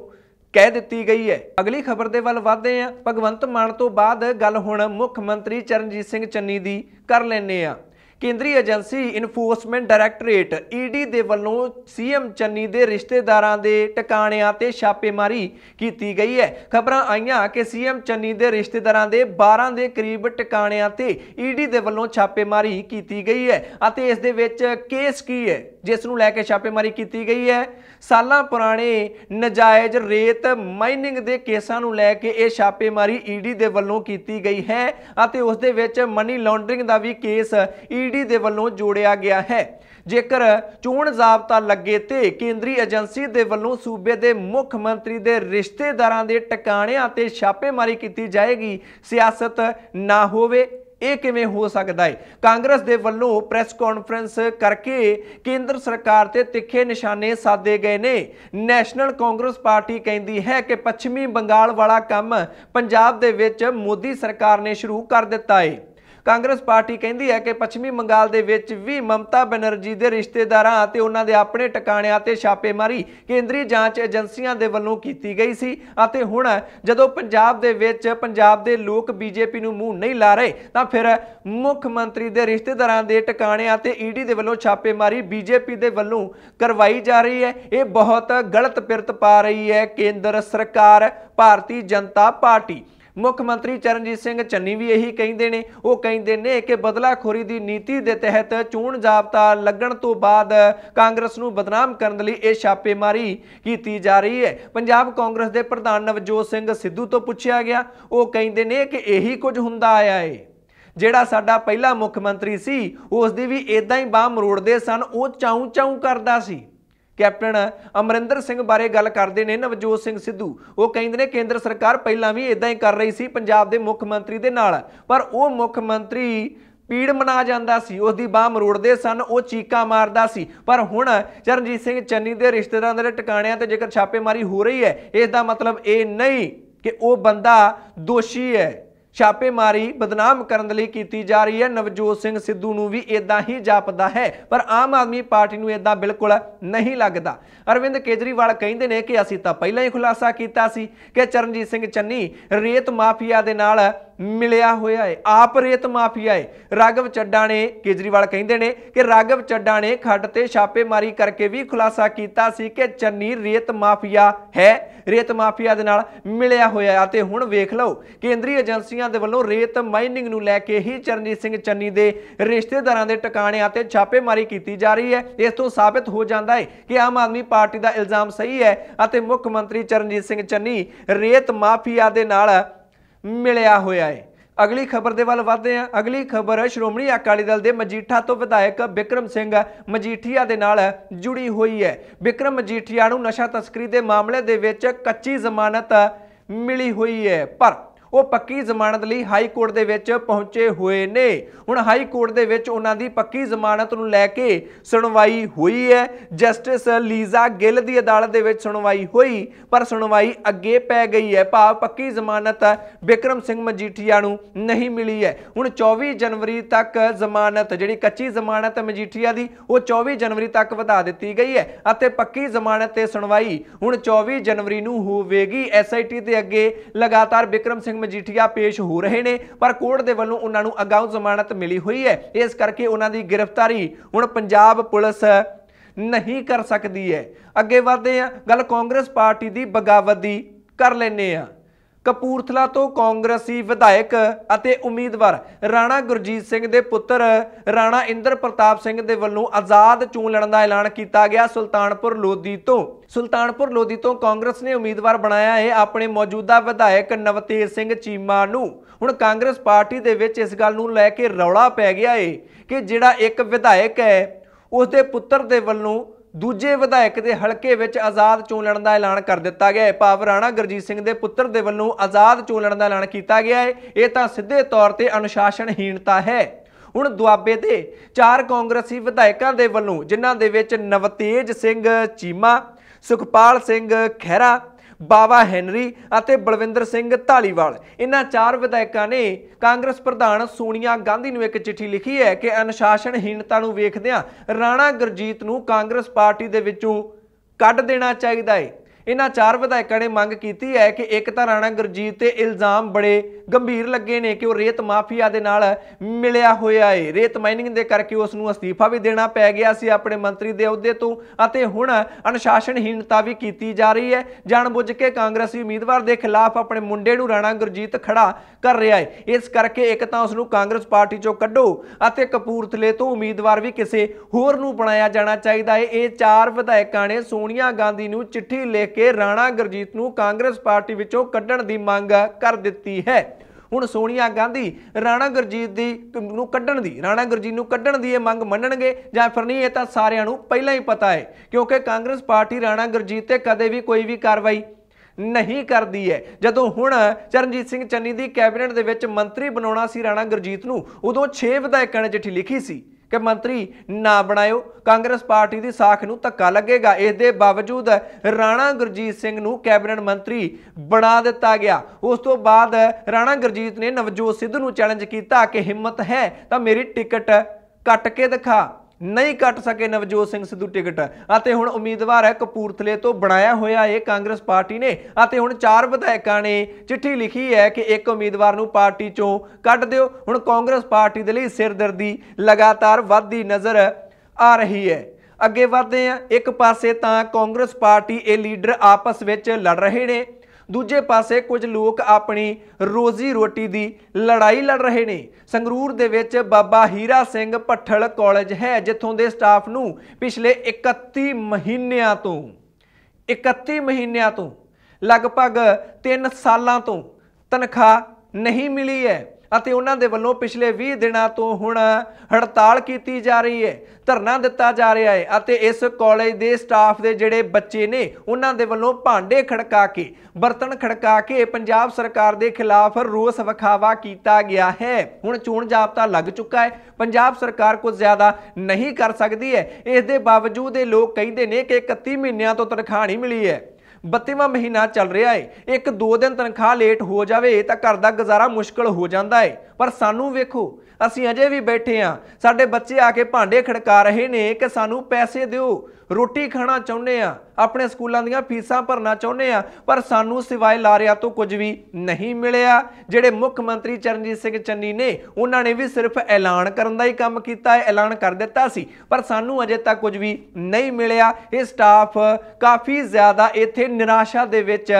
ਕਹਿ ਦਿੱਤੀ ਗਈ ਹੈ ਅਗਲੀ ਖਬਰ ਦੇ ਵੱਲ ਵਧਦੇ ਆਂ ਭਗਵੰਤ ਮਾਨ ਤੋਂ ਬਾਅਦ ਗੱਲ ਹੁਣ ਮੁੱਖ ਮੰਤਰੀ ਚਰਨਜੀਤ ਸਿੰਘ ਚੰਨੀ ਦੀ ਕਰ ਲੈਨੇ ਆਂ ਕੇਂਦਰੀ ਏਜੰਸੀ ਇਨਫੋਰਸਮੈਂਟ ਡਾਇਰੈਕਟੋਰੇਟ ਈਡੀ ਦੇ ਵੱਲੋਂ ਸੀਐਮ ਚੰਨੀ ਦੇ ਰਿਸ਼ਤੇਦਾਰਾਂ ਦੇ ਟਿਕਾਣਿਆਂ ਤੇ ਛਾਪੇਮਾਰੀ ਕੀਤੀ ਗਈ ਹੈ ਖਬਰਾਂ ਆਈਆਂ ਕਿ ਸੀਐਮ ਚੰਨੀ ਦੇ ਰਿਸ਼ਤੇਦਾਰਾਂ ਦੇ 12 ਦੇ ਕਰੀਬ ਟਿਕਾਣਿਆਂ ਤੇ ਈਡੀ ਦੇ ਵੱਲੋਂ ਛਾਪੇਮਾਰੀ ਕੀਤੀ ਗਈ ਹੈ ਅਤੇ ਇਸ ਦੇ ਵਿੱਚ ਕੇਸ ਕੀ ਹੈ ਜਿਸ ਨੂੰ ਲੈ ਕੇ ਛਾਪੇਮਾਰੀ ਕੀਤੀ ਗਈ ਹੈ ਸਾਲਾਂ ਪੁਰਾਣੇ ਨਜਾਇਜ਼ ਰੇਤ ਮਾਈਨਿੰਗ ਦੇ ਕੇਸਾਂ ਨੂੰ ਲੈ ਕੇ ਇਹ ਛਾਪੇਮਾਰੀ ਈਡੀ ਦੇ ਵੱਲੋਂ ਕੀਤੀ ਗਈ ਹੈ ਅਤੇ ਉਸ ਦੇ ਵਿੱਚ ਮਨੀ ਲਾਂਡਰਿੰਗ ਦਾ ਵੀ ਕੇਸ ਈਡੀ ਦੇ ਵੱਲੋਂ ਜੋੜਿਆ ਗਿਆ ਹੈ ਜੇਕਰ ਚੋਣ ਜ਼ਾਬਤਾ ਲੱਗੇ ਤੇ ਕੇਂਦਰੀ ਏਜੰਸੀ ਦੇ ਵੱਲੋਂ ਸੂਬੇ ਦੇ ਮੁੱਖ ਮੰਤਰੀ ਦੇ ਰਿਸ਼ਤੇਦਾਰਾਂ ਦੇ ਟਿਕਾਣਿਆਂ ਤੇ ਛਾਪੇਮਾਰੀ ਕੀਤੀ ਜਾਏਗੀ ਸਿਆਸਤ ਨਾ ਹੋਵੇ ਇਹ ਕਿਵੇਂ ਹੋ ਸਕਦਾ ਹੈ ਕਾਂਗਰਸ ਦੇ ਵੱਲੋਂ ਪ੍ਰੈਸ ਕਾਨਫਰੰਸ ਕਰਕੇ ਕੇਂਦਰ ਸਰਕਾਰ ਤੇ ਤਿੱਖੇ ਨਿਸ਼ਾਨੇ ਸਾਦੇ ਗਏ ਨੇ ਨੈਸ਼ਨਲ ਕਾਂਗਰਸ ਪਾਰਟੀ ਕਹਿੰਦੀ ਹੈ ਕਿ ਪੱਛਮੀ ਬੰਗਾਲ ਵਾਲਾ ਕੰਮ ਪੰਜਾਬ ਦੇ ਵਿੱਚ ਮੋਦੀ ਸਰਕਾਰ ਨੇ ਸ਼ੁਰੂ ਕਰ ਦਿੱਤਾ ਹੈ ਕਾਂਗਰਸ ਪਾਰਟੀ ਕਹਿੰਦੀ ਹੈ ਕਿ ਪੱਛਮੀ ਬੰਗਾਲ ਦੇ ਵਿੱਚ ਵੀ ਮਮਤਾ ਬਨਰਜੀ ਦੇ ਰਿਸ਼ਤੇਦਾਰਾਂ ਅਤੇ ਉਹਨਾਂ ਦੇ ਆਪਣੇ ਟਿਕਾਣਿਆਂ ਤੇ ਛਾਪੇਮਾਰੀ ਕੇਂਦਰੀ ਜਾਂਚ ਏਜੰਸੀਆਂ ਦੇ ਵੱਲੋਂ ਕੀਤੀ ਗਈ ਸੀ ਅਤੇ ਹੁਣ ਜਦੋਂ ਪੰਜਾਬ ਦੇ ਵਿੱਚ ਪੰਜਾਬ ਦੇ ਲੋਕ ਬੀਜੇਪੀ ਨੂੰ ਮੂੰਹ ਨਹੀਂ ਲਾ ਰਹੇ ਤਾਂ ਫਿਰ ਮੁੱਖ ਮੰਤਰੀ ਦੇ ਰਿਸ਼ਤੇਦਾਰਾਂ ਦੇ ਟਿਕਾਣਿਆਂ ਤੇ ਈਡੀ ਦੇ ਵੱਲੋਂ ਛਾਪੇਮਾਰੀ ਬੀਜੇਪੀ ਦੇ ਵੱਲੋਂ ਕਰਵਾਈ ਜਾ ਰਹੀ ਹੈ ਇਹ ਬਹੁਤ ਗਲਤ ਪਿਰਤ ਪਾ ਰਹੀ ਹੈ ਕੇਂਦਰ ਸਰਕਾਰ ਭਾਰਤੀ ਜਨਤਾ ਪਾਰਟੀ ਮੁੱਖ ਮੰਤਰੀ ਚਰਨਜੀਤ ਸਿੰਘ ਚੰਨੀ ਵੀ ਇਹੀ ਕਹਿੰਦੇ ਨੇ ਉਹ ਕਹਿੰਦੇ ਨੇ ਕਿ ਬਦਲਾਖੋਰੀ ਦੀ ਨੀਤੀ ਦੇ ਤਹਿਤ ਚੋਣ ਜਾਬਤਾ ਲੱਗਣ ਤੋਂ ਬਾਅਦ ਕਾਂਗਰਸ ਨੂੰ ਬਦਨਾਮ ਕਰਨ ਲਈ ਇਹ ਛਾਪੇਮਾਰੀ ਕੀਤੀ ਜਾ ਰਹੀ ਹੈ ਪੰਜਾਬ ਕਾਂਗਰਸ ਦੇ ਪ੍ਰਧਾਨ ਨਵਜੋਤ ਸਿੰਘ ਸਿੱਧੂ ਤੋਂ ਪੁੱਛਿਆ ਗਿਆ ਉਹ ਕਹਿੰਦੇ ਨੇ ਕਿ ਇਹੀ ਕੁਝ ਹੁੰਦਾ ਆਇਆ ਏ ਜਿਹੜਾ ਸਾਡਾ ਪਹਿਲਾ ਮੁੱਖ ਮੰਤਰੀ ਸੀ ਉਸ ਦੀ ਵੀ ਇਦਾਂ ਹੀ ਬਾਹ ਮਰੋੜਦੇ ਸਨ ਉਹ ਚਾਉ ਚਾਉ ਕਰਦਾ ਸੀ ਕੈਪਟਨ ਅਮਰਿੰਦਰ ਸਿੰਘ ਬਾਰੇ ਗੱਲ ਕਰਦੇ ਨੇ ਨਵਜੋਤ ਸਿੰਘ ਸਿੱਧੂ ਉਹ ਕਹਿੰਦੇ ਨੇ ਕੇਂਦਰ ਸਰਕਾਰ ਪਹਿਲਾਂ ਵੀ ਇਦਾਂ ਹੀ ਕਰ ਰਹੀ ਸੀ ਪੰਜਾਬ ਦੇ ਮੁੱਖ ਮੰਤਰੀ ਦੇ ਨਾਲ ਪਰ ਉਹ ਮੁੱਖ ਮੰਤਰੀ ਪੀੜ ਮਨਾ ਜਾਂਦਾ ਸੀ ਉਸ ਦੀ ਬਾਹ ਮਰੋੜਦੇ ਸਨ ਉਹ ਚੀਕਾ ਮਾਰਦਾ ਸੀ ਪਰ ਹੁਣ ਚਰਨਜੀਤ ਸਿੰਘ ਚੰਨੀ ਦੇ ਰਿਸ਼ਤੇਦਾਰਾਂ ਦੇ ਟਿਕਾਣਿਆਂ ਤੇ ਜੇਕਰ ਛਾਪੇਮਾਰੀ ਹੋ ਰਹੀ ਹੈ ਇਸ ਦਾ ਮਤਲਬ ਇਹ ਨਹੀਂ ਕਿ ਉਹ ਬੰਦਾ ਦੋਸ਼ੀ ਹੈ ਛਾਪੇਮਾਰੀ ਬਦਨਾਮ ਕਰਨ ਲਈ ਕੀਤੀ ਜਾ ਰਹੀ ਹੈ ਨਵਜੋਤ ਸਿੰਘ ਸਿੱਧੂ ਨੂੰ ਵੀ ਇਦਾਂ ਹੀ ਜਾਪਦਾ ਹੈ ਪਰ ਆਮ ਆਦਮੀ ਪਾਰਟੀ ਨੂੰ ਇਦਾਂ ਬਿਲਕੁਲ ਨਹੀਂ ਲੱਗਦਾ ਅਰਵਿੰਦ ਕੇਜਰੀਵਾਲ ਕਹਿੰਦੇ ਨੇ ਕਿ ਅਸੀਂ ਤਾਂ ਪਹਿਲਾਂ ਹੀ ਖੁਲਾਸਾ ਕੀਤਾ ਸੀ ਕਿ ਚਰਨਜੀਤ ਸਿੰਘ ਚੰਨੀ ਰੇਤ ਮਾਫੀਆ ਦੇ ਨਾਲ ਮਿਲਿਆ ਹੋਇਆ ਹੈ ਆਪ ਰੇਤ ਮਾਫੀਆ ਹੈ ਰਾਗਵ ਚੱਡਾ ਨੇ ਕੇਜਰੀਵਾਲ ਕਹਿੰਦੇ ਨੇ ਕਿ ਰਾਗਵ ਚੱਡਾ ਨੇ ਖੱਡ ਤੇ ਛਾਪੇਮਾਰੀ ਕਰਕੇ ਵੀ ਖੁਲਾਸਾ ਕੀਤਾ ਸੀ ਕਿ ਚੰਨੀ ਰੇਤ ਮਾਫੀਆ ਹੈ ਰੇਤ ਮਾਫੀਆ ਦੇ ਨਾਲ ਮਿਲਿਆ ਹੋਇਆ ਅਤੇ ਹੁਣ ਵੇਖ ਲਓ ਕੇਂਦਰੀ ਏਜੰਸੀਆਂ ਦੇ ਵੱਲੋਂ ਰੇਤ ਮਾਈਨਿੰਗ ਨੂੰ ਲੈ ਕੇ ਹੀ ਚਰਨਜੀਤ ਸਿੰਘ ਚੰਨੀ ਦੇ ਰਿਸ਼ਤੇਦਾਰਾਂ ਦੇ ਟਿਕਾਣਿਆਂ ਤੇ ਛਾਪੇਮਾਰੀ ਕੀਤੀ ਜਾ ਰਹੀ ਹੈ ਇਸ ਤੋਂ ਸਾਬਤ ਹੋ ਜਾਂਦਾ ਹੈ ਕਿ ਆਮ ਆਦਮੀ ਪਾਰਟੀ ਦਾ ਇਲਜ਼ਾਮ ਸਹੀ ਹੈ ਅਤੇ ਮੁੱਖ ਮੰਤਰੀ ਚਰਨਜੀਤ ਸਿੰਘ ਚੰਨੀ ਰੇਤ ਮਾਫੀਆ ਦੇ ਨਾਲ ਮਿਲਿਆ ਹੋਇਆ ਹੈ ਅਗਲੀ ਖਬਰ ਦੇ ਵੱਲ ਵਧਦੇ ਹਾਂ ਅਗਲੀ ਖਬਰ ਸ਼੍ਰੋਮਣੀ ਅਕਾਲੀ ਦਲ ਦੇ ਮਜੀਠਾ ਤੋਂ ਵਿਧਾਇਕ ਵਿਕਰਮ ਸਿੰਘ ਮਜੀਠੀਆ ਦੇ ਨਾਲ ਜੁੜੀ ਹੋਈ ਹੈ ਵਿਕਰਮ ਮਜੀਠੀਆ ਨੂੰ ਨਸ਼ਾ ਤਸਕਰੀ ਦੇ ਮਾਮਲੇ ਦੇ ਵਿੱਚ ਕੱਚੀ ਜ਼ਮਾਨਤ ਮਿਲੀ ਹੋਈ ਹੈ ਪਰ ਉਹ ਪੱਕੀ ਜ਼ਮਾਨਤ ਲਈ ਹਾਈ ਕੋਰਟ ਦੇ ਵਿੱਚ ਪਹੁੰਚੇ ਹੋਏ ਨੇ ਹੁਣ ਹਾਈ ਕੋਰਟ ਦੇ ਵਿੱਚ ਉਹਨਾਂ ਦੀ ਪੱਕੀ ਜ਼ਮਾਨਤ ਨੂੰ ਲੈ ਕੇ ਸੁਣਵਾਈ ਹੋਈ ਹੈ ਜਸਟਿਸ ਲੀਜ਼ਾ ਗਿੱਲ ਦੀ ਅਦਾਲਤ ਦੇ ਵਿੱਚ ਸੁਣਵਾਈ ਹੋਈ ਪਰ ਸੁਣਵਾਈ ਅੱਗੇ ਪੈ ਗਈ ਹੈ ਭਾਵ ਪੱਕੀ ਜ਼ਮਾਨਤ ਵਿਕਰਮ ਸਿੰਘ ਮਜੀਠੀਆ ਨੂੰ ਨਹੀਂ ਮਿਲੀ ਹੈ ਹੁਣ 24 ਜਨਵਰੀ ਤੱਕ ਜ਼ਮਾਨਤ ਜਿਹੜੀ ਕੱਚੀ ਜ਼ਮਾਨਤ ਮਜੀਠੀਆ ਦੀ ਉਹ 24 ਜਨਵਰੀ ਤੱਕ ਵਧਾ ਦਿੱਤੀ ਗਈ ਹੈ ਅਤੇ ਪੱਕੀ ਜ਼ਮਾਨਤ ਤੇ ਸੁਣਵਾਈ ਹੁਣ 24 ਜਨਵਰੀ ਨੂੰ ਹੋਵੇਗੀ ਐਸਆਈਟੀ ਦੇ ਅੱਗੇ ਲਗਾਤਾਰ ਵਿਕਰਮ ਸਿੰਘ ਮਜੀਠੀਆ ਪੇਸ਼ ਹੋ ਰਹੇ ਨੇ ਪਰ ਕੋਰਟ ਦੇ ਵੱਲੋਂ ਉਹਨਾਂ ਨੂੰ ਅਗਾਊਂ ਜ਼ਮਾਨਤ ਮਿਲੀ ਹੋਈ ਹੈ ਇਸ ਕਰਕੇ ਉਹਨਾਂ ਦੀ ਗ੍ਰਿਫਤਾਰੀ ਹੁਣ ਪੰਜਾਬ ਪੁਲਿਸ ਨਹੀਂ ਕਰ ਸਕਦੀ ਹੈ ਅੱਗੇ ਵਧਦੇ ਆ ਗੱਲ ਕਾਂਗਰਸ ਪਾਰਟੀ ਦੀ ਬਗਾਵਤ ਦੀ ਕਰ ਲੈਨੇ ਆ ਕਪੂਰਥਲਾ ਤੋਂ ਕਾਂਗਰਸੀ ਵਿਧਾਇਕ ਅਤੇ ਉਮੀਦਵਾਰ ਰਾਣਾ ਗੁਰਜੀਤ ਸਿੰਘ ਦੇ ਪੁੱਤਰ ਰਾਣਾ ਇੰਦਰ ਪ੍ਰਤਾਪ ਸਿੰਘ ਦੇ ਵੱਲੋਂ ਆਜ਼ਾਦ ਚੋਣ ਲੜਨ ਦਾ ਐਲਾਨ ਕੀਤਾ ਗਿਆ ਸੁਲਤਾਨਪੁਰ ਲੋਧੀ ਤੋਂ ਸੁਲਤਾਨਪੁਰ ਲੋਧੀ ਤੋਂ ਕਾਂਗਰਸ ਨੇ ਉਮੀਦਵਾਰ ਬਣਾਇਆ ਹੈ ਆਪਣੇ ਮੌਜੂਦਾ ਵਿਧਾਇਕ ਨਵਤੇਜ ਸਿੰਘ ਚੀਮਾ ਨੂੰ ਹੁਣ ਕਾਂਗਰਸ ਪਾਰਟੀ ਦੇ ਵਿੱਚ ਇਸ ਗੱਲ ਨੂੰ ਲੈ ਕੇ ਰੌਲਾ ਪੈ ਗਿਆ ਹੈ ਕਿ ਜਿਹੜਾ ਇੱਕ ਵਿਧਾਇਕ ਹੈ ਉਸ ਦੇ ਪੁੱਤਰ ਦੇ ਵੱਲੋਂ ਦੂਜੇ ਵਿਧਾਇਕ ਦੇ ਹਲਕੇ ਵਿੱਚ ਆਜ਼ਾਦ ਚੋਣ ਲੜਨ ਦਾ ਐਲਾਨ ਕਰ ਦਿੱਤਾ ਗਿਆ ਹੈ ਭਾਵ ਰਾਣਾ ਗੁਰਜੀਤ ਸਿੰਘ ਦੇ ਪੁੱਤਰ ਦੇ ਵੱਲੋਂ ਆਜ਼ਾਦ ਚੋਣ ਲੜਨ ਦਾ ਐਲਾਨ ਕੀਤਾ ਗਿਆ ਹੈ ਇਹ ਤਾਂ ਸਿੱਧੇ ਤੌਰ ਤੇ ਅਨੁਸ਼ਾਸਨਹੀਣਤਾ ਹੈ ਹੁਣ ਦੁਆਬੇ ਦੇ ਚਾਰ ਕਾਂਗਰਸੀ ਵਿਧਾਇਕਾਂ ਦੇ ਵੱਲੋਂ ਜਿਨ੍ਹਾਂ ਦੇ ਵਿੱਚ ਨਵਤੇਜ ਸਿੰਘ ਚੀਮਾ ਸੁਖਪਾਲ ਸਿੰਘ ਖਹਿਰਾ ਬਾਵਾ ਹੈਨਰੀ ਅਤੇ ਬਲਵਿੰਦਰ ਸਿੰਘ ਢਾਲੀਵਾਲ ਇਹਨਾਂ ਚਾਰ ਵਿਧਾਇਕਾਂ ਨੇ ਕਾਂਗਰਸ ਪ੍ਰਧਾਨ ਸੋਨੀਆ ਗਾਂਧੀ ਨੂੰ ਇੱਕ ਚਿੱਠੀ ਲਿਖੀ ਹੈ ਕਿ ਅਨਸ਼ਾਸਨਹੀਣਤਾ ਨੂੰ ਵੇਖਦਿਆਂ ਰਾਣਾ ਗੁਰਜੀਤ ਨੂੰ ਕਾਂਗਰਸ ਪਾਰਟੀ ਦੇ ਵਿੱਚੋਂ ਕੱਢ ਦੇਣਾ ਚਾਹੀਦਾ ਹੈ ਇਹਨਾਂ ਚਾਰ ਵਿਧਾਇਕਾਂ ਨੇ ਮੰਗ ਕੀਤੀ ਹੈ ਕਿ ਇੱਕ ਤਾਂ ਰਾਣਾ ਗੁਰਜੀਤ ਤੇ ਇਲਜ਼ਾਮ ਬੜੇ ਗੰਭੀਰ ਲੱਗੇ ਨੇ ਕਿ ਉਹ ਰੇਤ ਮਾਫੀਆ ਦੇ ਨਾਲ ਮਿਲਿਆ ਹੋਇਆ ਏ ਰੇਤ ਮਾਈਨਿੰਗ ਦੇ ਕਰਕੇ ਉਸ ਨੂੰ ਅਸਤੀਫਾ ਵੀ ਦੇਣਾ ਪੈ ਗਿਆ ਸੀ ਆਪਣੇ ਮੰਤਰੀ ਦੇ ਅਹੁਦੇ ਤੋਂ ਅਤੇ ਹੁਣ ਅਨੁਸ਼ਾਸਨਹੀਣਤਾ ਵੀ ਕੀਤੀ ਜਾ ਰਹੀ ਹੈ ਜਾਣਬੁੱਝ ਕੇ ਕਾਂਗਰਸੀ ਉਮੀਦਵਾਰ ਦੇ ਖਿਲਾਫ ਆਪਣੇ ਮੁੰਡੇ ਨੂੰ ਰਾਣਾ ਗੁਰਜੀਤ ਖੜਾ ਕਰ ਰਿਹਾ ਏ ਇਸ ਕਰਕੇ ਇੱਕ ਤਾਂ ਉਸ ਨੂੰ ਕਾਂਗਰਸ ਪਾਰਟੀ ਚੋਂ ਕੱਢੋ ਅਤੇ ਕਪੂਰਥਲੇ ਤੋਂ ਉਮੀਦਵਾਰ ਵੀ ਕਿਸੇ ਹੋਰ ਨੂੰ ਬਣਾਇਆ ਜਾਣਾ ਚਾਹੀਦਾ ਏ ਇਹ ਚਾਰ ਵਿਧਾਇਕਾਂ ਨੇ ਸੋਨੀਆ ਗਾਂਧੀ ਨੂੰ ਚਿੱਠੀ ਲਿਖ ਕੇ ਰਾਣਾ ਗੁਰਜੀਤ ਨੂੰ ਕਾਂਗਰਸ ਪਾਰਟੀ ਵਿੱਚੋਂ ਕੱਢਣ ਦੀ ਮੰਗ ਕਰ ਦਿੱਤੀ ਹੈ ਹੁਣ ਸੋਨੀਆ ਗਾਂਧੀ ਰਾਣਾ ਗੁਰਜੀਤ ਦੀ ਨੂੰ ਕੱਢਣ ਦੀ ਰਾਣਾ ਗੁਰਜੀਤ ਨੂੰ ਕੱਢਣ ਦੀ ਇਹ ਮੰਗ ਮੰਨਣਗੇ ਜਾਂ ਫਿਰ ਨਹੀਂ ਇਹ ਤਾਂ ਸਾਰਿਆਂ ਨੂੰ ਪਹਿਲਾਂ ਹੀ ਪਤਾ ਹੈ ਕਿਉਂਕਿ ਕਾਂਗਰਸ ਪਾਰਟੀ ਰਾਣਾ ਗੁਰਜੀਤ ਤੇ ਕਦੇ ਵੀ ਕੋਈ ਵੀ ਕਾਰਵਾਈ ਨਹੀਂ ਕਰਦੀ ਹੈ ਜਦੋਂ ਹੁਣ ਚਰਨਜੀਤ ਸਿੰਘ ਚੰਨੀ ਦੀ ਕੈਬਨਿਟ ਦੇ ਵਿੱਚ ਮੰਤਰੀ ਬਣਾਉਣਾ ਸੀ ਰਾਣਾ ਗੁਰਜੀਤ ਨੂੰ ਉਦੋਂ 6 ਵਿਧਾਇਕਾਂ ਨੇ ਚਿੱਠੀ ਲਿਖੀ ਸੀ ਕਿ ਮੰਤਰੀ ਨਾ ਬਣਾਇਓ ਕਾਂਗਰਸ ਪਾਰਟੀ ਦੀ ਸਾਖ ਨੂੰ ਧੱਕਾ ਲੱਗੇਗਾ ਇਸ ਦੇ ਬਾਵਜੂਦ ਰਾਣਾ ਗੁਰਜੀਤ ਸਿੰਘ ਨੂੰ ਕੈਬਨਿਟ ਮੰਤਰੀ ਬਣਾ ਦਿੱਤਾ ਗਿਆ ਉਸ ਤੋਂ ਬਾਅਦ ਰਾਣਾ ਗੁਰਜੀਤ ਨੇ ਨਵਜੋਤ ਸਿੱਧੂ ਨੂੰ ਚੈਲੰਜ ਕੀਤਾ ਕਿ ਹਿੰਮਤ ਹੈ ਤਾਂ ਮੇਰੀ ਟਿਕਟ ਕੱਟ ਕੇ ਦਿਖਾ ਨਹੀਂ ਕੱਟ ਸਕੇ ਨਵਜੋਤ ਸਿੰਘ ਸਿੱਧੂ ਟਿਕਟ ਅਤੇ ਹੁਣ ਉਮੀਦਵਾਰ ਹੈ ਕਪੂਰਥਲੇ ਤੋਂ ਬਣਾਇਆ ਹੋਇਆ ਇਹ ਕਾਂਗਰਸ ਪਾਰਟੀ ਨੇ ਅਤੇ ਹੁਣ ਚਾਰ ਵਿਧਾਇਕਾਂ ਨੇ ਚਿੱਠੀ ਲਿਖੀ ਹੈ ਕਿ ਇੱਕ ਉਮੀਦਵਾਰ ਨੂੰ ਪਾਰਟੀ ਚੋਂ ਕੱਢ ਦਿਓ ਹੁਣ ਕਾਂਗਰਸ ਪਾਰਟੀ ਦੇ ਲਈ ਸਿਰਦਰਦੀ ਲਗਾਤਾਰ ਵੱਧਦੀ ਨਜ਼ਰ ਆ ਰਹੀ ਹੈ ਅੱਗੇ ਵਧਦੇ ਆ ਇੱਕ ਪਾਸੇ ਤਾਂ ਕਾਂਗਰਸ ਪਾਰਟੀ ਇਹ ਲੀਡਰ ਆਪਸ ਵਿੱਚ ਲੜ ਰਹੇ ਨੇ ਦੂਜੇ ਪਾਸੇ ਕੁਝ ਲੋਕ ਆਪਣੀ ਰੋਜ਼ੀ ਰੋਟੀ ਦੀ ਲੜਾਈ ਲੜ ਰਹੇ ਨੇ ਸੰਗਰੂਰ ਦੇ ਵਿੱਚ ਬਾਬਾ ਹੀਰਾ ਸਿੰਘ ਪੱਠਲ ਕਾਲਜ ਹੈ ਜਿੱਥੋਂ ਦੇ ਸਟਾਫ ਨੂੰ ਪਿਛਲੇ 31 ਮਹੀਨਿਆਂ ਤੋਂ 31 ਮਹੀਨਿਆਂ ਤੋਂ ਲਗਭਗ 3 ਸਾਲਾਂ ਤੋਂ ਤਨਖਾਹ ਨਹੀਂ ਮਿਲੀ ਹੈ ਅਤੇ ਉਹਨਾਂ ਦੇ ਵੱਲੋਂ ਪਿਛਲੇ 20 ਦਿਨਾਂ ਤੋਂ ਹੁਣ ਹੜਤਾਲ ਕੀਤੀ ਜਾ ਰਹੀ ਹੈ ਧਰਨਾ ਦਿੱਤਾ ਜਾ ਰਿਹਾ ਹੈ ਅਤੇ ਇਸ ਕਾਲਜ ਦੇ ਸਟਾਫ ਦੇ ਜਿਹੜੇ ਬੱਚੇ ਨੇ ਉਹਨਾਂ ਦੇ ਵੱਲੋਂ ਭਾਂਡੇ ਖੜਕਾ ਕੇ ਬਰਤਨ ਖੜਕਾ ਕੇ ਪੰਜਾਬ ਸਰਕਾਰ ਦੇ ਖਿਲਾਫ ਰੋਸ ਵਿਖਾਵਾ ਕੀਤਾ ਗਿਆ ਹੈ ਹੁਣ ਚੋਣ ਜਾਬਤਾ ਲੱਗ ਚੁੱਕਾ ਹੈ ਪੰਜਾਬ ਸਰਕਾਰ ਕੁਝ ਜ਼ਿਆਦਾ ਨਹੀਂ ਕਰ ਸਕਦੀ ਹੈ ਇਸ ਦੇ ਬਾਵਜੂਦ ਇਹ ਲੋਕ ਕਹਿੰਦੇ ਨੇ ਕਿ 31 ਮਹੀਨਿਆਂ ਤੋਂ ਤਨਖਾਹ ਨਹੀਂ ਮਿਲੀ ਹੈ 32ਵਾਂ ਮਹੀਨਾ ਚੱਲ ਰਿਹਾ ਹੈ ਇੱਕ ਦੋ ਦਿਨ ਤਨਖਾਹ ਲੇਟ ਹੋ ਜਾਵੇ ਤਾਂ ਘਰ ਦਾ ਗੁਜ਼ਾਰਾ ਮੁਸ਼ਕਲ ਹੋ ਜਾਂਦਾ ਹੈ ਪਰ ਸਾਨੂੰ ਵੇਖੋ ਅਸੀਂ ਅਜੇ ਵੀ ਬੈਠੇ ਆ ਸਾਡੇ ਬੱਚੇ ਆ ਕੇ ਭਾਂਡੇ ਖੜਕਾ ਰਹੇ ਨੇ ਕਿ ਸਾਨੂੰ ਪੈਸੇ ਦਿਓ ਰੋਟੀ ਖਾਣਾ ਚਾਹੁੰਦੇ ਆ ਆਪਣੇ ਸਕੂਲਾਂ ਦੀਆਂ ਫੀਸਾਂ ਭਰਨਾ ਚਾਹੁੰਦੇ ਆ ਪਰ ਸਾਨੂੰ ਸਿਵਾਏ ਲਾਰਿਆਂ ਤੋਂ ਕੁਝ ਵੀ ਨਹੀਂ ਮਿਲਿਆ ਜਿਹੜੇ ਮੁੱਖ ਮੰਤਰੀ ਚਰਨਜੀਤ ਸਿੰਘ ਚੰਨੀ ਨੇ ਉਹਨਾਂ ਨੇ ਵੀ ਸਿਰਫ ਐਲਾਨ ਕਰਨ ਦਾ ਹੀ ਕੰਮ ਕੀਤਾ ਹੈ ਐਲਾਨ ਕਰ ਦਿੱਤਾ ਸੀ ਪਰ ਸਾਨੂੰ ਅਜੇ ਤੱਕ ਕੁਝ ਵੀ ਨਹੀਂ ਮਿਲਿਆ ਇਹ ਸਟਾਫ ਕਾਫੀ ਜ਼ਿਆਦਾ ਇੱਥੇ ਨਿਰਾਸ਼ਾ ਦੇ ਵਿੱਚ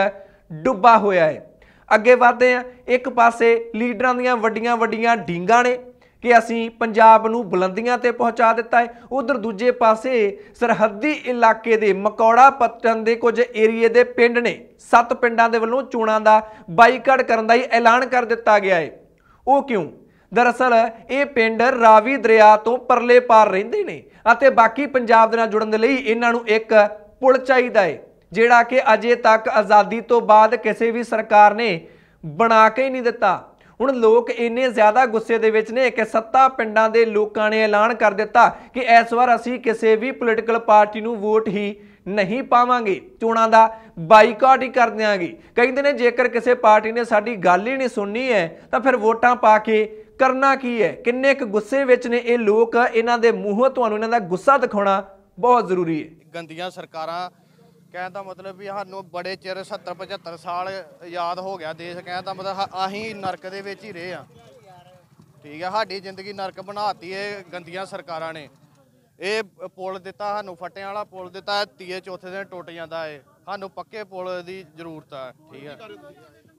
ਡੁੱਬਾ ਹੋਇਆ ਹੈ ਅੱਗੇ ਵਧਦੇ ਆ ਇੱਕ ਪਾਸੇ ਲੀਡਰਾਂ ਦੀਆਂ ਵੱਡੀਆਂ ਵੱਡੀਆਂ ਡੀਂਗਾਂ ਨੇ ਕਿ ਅਸੀਂ ਪੰਜਾਬ ਨੂੰ ਬੁਲੰਦੀਆਂ ਤੇ ਪਹੁੰਚਾ ਦਿੱਤਾ ਹੈ ਉਧਰ ਦੂਜੇ ਪਾਸੇ ਸਰਹੱਦੀ ਇਲਾਕੇ ਦੇ ਮਕੌੜਾ ਪੱਤਨ ਦੇ ਕੁਝ ਏਰੀਏ ਦੇ ਪਿੰਡ ਨੇ ਸੱਤ ਪਿੰਡਾਂ ਦੇ ਵੱਲੋਂ ਚੋਣਾਂ ਦਾ ਬਾਈਕਾਟ ਕਰਨ ਦਾ ਹੀ ਐਲਾਨ ਕਰ ਦਿੱਤਾ ਗਿਆ ਹੈ ਉਹ ਕਿਉਂ ਦਰਅਸਲ ਇਹ ਪਿੰਡ ਰਾਵੀ ਦਰਿਆ ਤੋਂ ਪਰਲੇ ਪਾਰ ਰਹਿੰਦੇ ਨੇ ਅਤੇ ਬਾਕੀ ਪੰਜਾਬ ਦੇ ਨਾਲ ਜੁੜਨ ਦੇ ਲਈ ਇਹਨਾਂ ਨੂੰ ਇੱਕ ਪੁਲ ਚਾਹੀਦਾ ਹੈ ਜਿਹੜਾ ਕਿ ਅਜੇ ਤੱਕ ਆਜ਼ਾਦੀ ਤੋਂ ਬਾਅਦ ਕਿਸੇ ਵੀ ਸਰਕਾਰ ਨੇ ਬਣਾ ਕੇ ਨਹੀਂ ਦਿੱਤਾ ਹੁਣ ਲੋਕ ਇੰਨੇ ਜ਼ਿਆਦਾ ਗੁੱਸੇ ਦੇ ਵਿੱਚ ਨੇ ਕਿ ਸੱਤਾ ਪਿੰਡਾਂ ਦੇ ਲੋਕਾਂ ਨੇ ਐਲਾਨ ਕਰ ਦਿੱਤਾ ਕਿ ਇਸ ਵਾਰ ਅਸੀਂ ਕਿਸੇ ਵੀ ਪੋਲੀਟੀਕਲ ਪਾਰਟੀ ਨੂੰ ਵੋਟ ਹੀ ਨਹੀਂ ਪਾਵਾਂਗੇ ਚੋਣਾਂ ਦਾ ਬਾਈਕਾਟ ਹੀ ਕਰ ਦਿਆਂਗੇ ਕਹਿੰਦੇ ਨੇ ਜੇਕਰ ਕਿਸੇ ਪਾਰਟੀ ਨੇ ਸਾਡੀ ਗੱਲ ਹੀ ਨਹੀਂ ਸੁਣਨੀ ਹੈ ਤਾਂ ਫਿਰ ਵੋਟਾਂ ਪਾ ਕੇ ਕਰਨਾ ਕੀ ਹੈ ਕਿੰਨੇ ਕੁ ਗੁੱਸੇ ਵਿੱਚ ਨੇ ਇਹ ਲੋਕ ਇਹਨਾਂ ਦੇ ਮੂੰਹੋਂ ਤੁਹਾਨੂੰ ਇਹਨਾਂ ਦਾ ਗੁੱਸਾ ਦਿਖਾਉਣਾ ਬਹੁਤ ਜ਼ਰੂਰੀ ਹੈ ਗੰਦੀਆਂ ਸਰਕਾਰਾਂ ਕਹਿਣ ਦਾ ਮਤਲਬ ਵੀ ਸਾਨੂੰ ਬੜੇ ਚਿਰ 70 75 ਸਾਲ ਯਾਦ ਹੋ ਗਿਆ ਦੇਸ਼ ਕਹਿਣ ਦਾ ਮਤਲਬ ਆਹੀਂ ਨਰਕ ਦੇ ਵਿੱਚ ਹੀ ਰਹੇ ਆ ਠੀਕ ਆ ਸਾਡੀ ਜ਼ਿੰਦਗੀ ਨਰਕ ਬਣਾਤੀ ਏ ਗੰਦੀਆਂ ਸਰਕਾਰਾਂ ਨੇ ਇਹ ਪੁਲ ਦਿੱਤਾ ਸਾਨੂੰ ਫਟਿਆਂ ਵਾਲਾ ਪੁਲ ਦਿੱਤਾ ਤੀਏ ਚੌਥੇ ਦਿਨ ਟੁੱਟ ਜਾਂਦਾ ਏ ਸਾਨੂੰ ਪੱਕੇ ਪੁਲ ਦੀ ਜ਼ਰੂਰਤ ਆ ਠੀਕ ਆ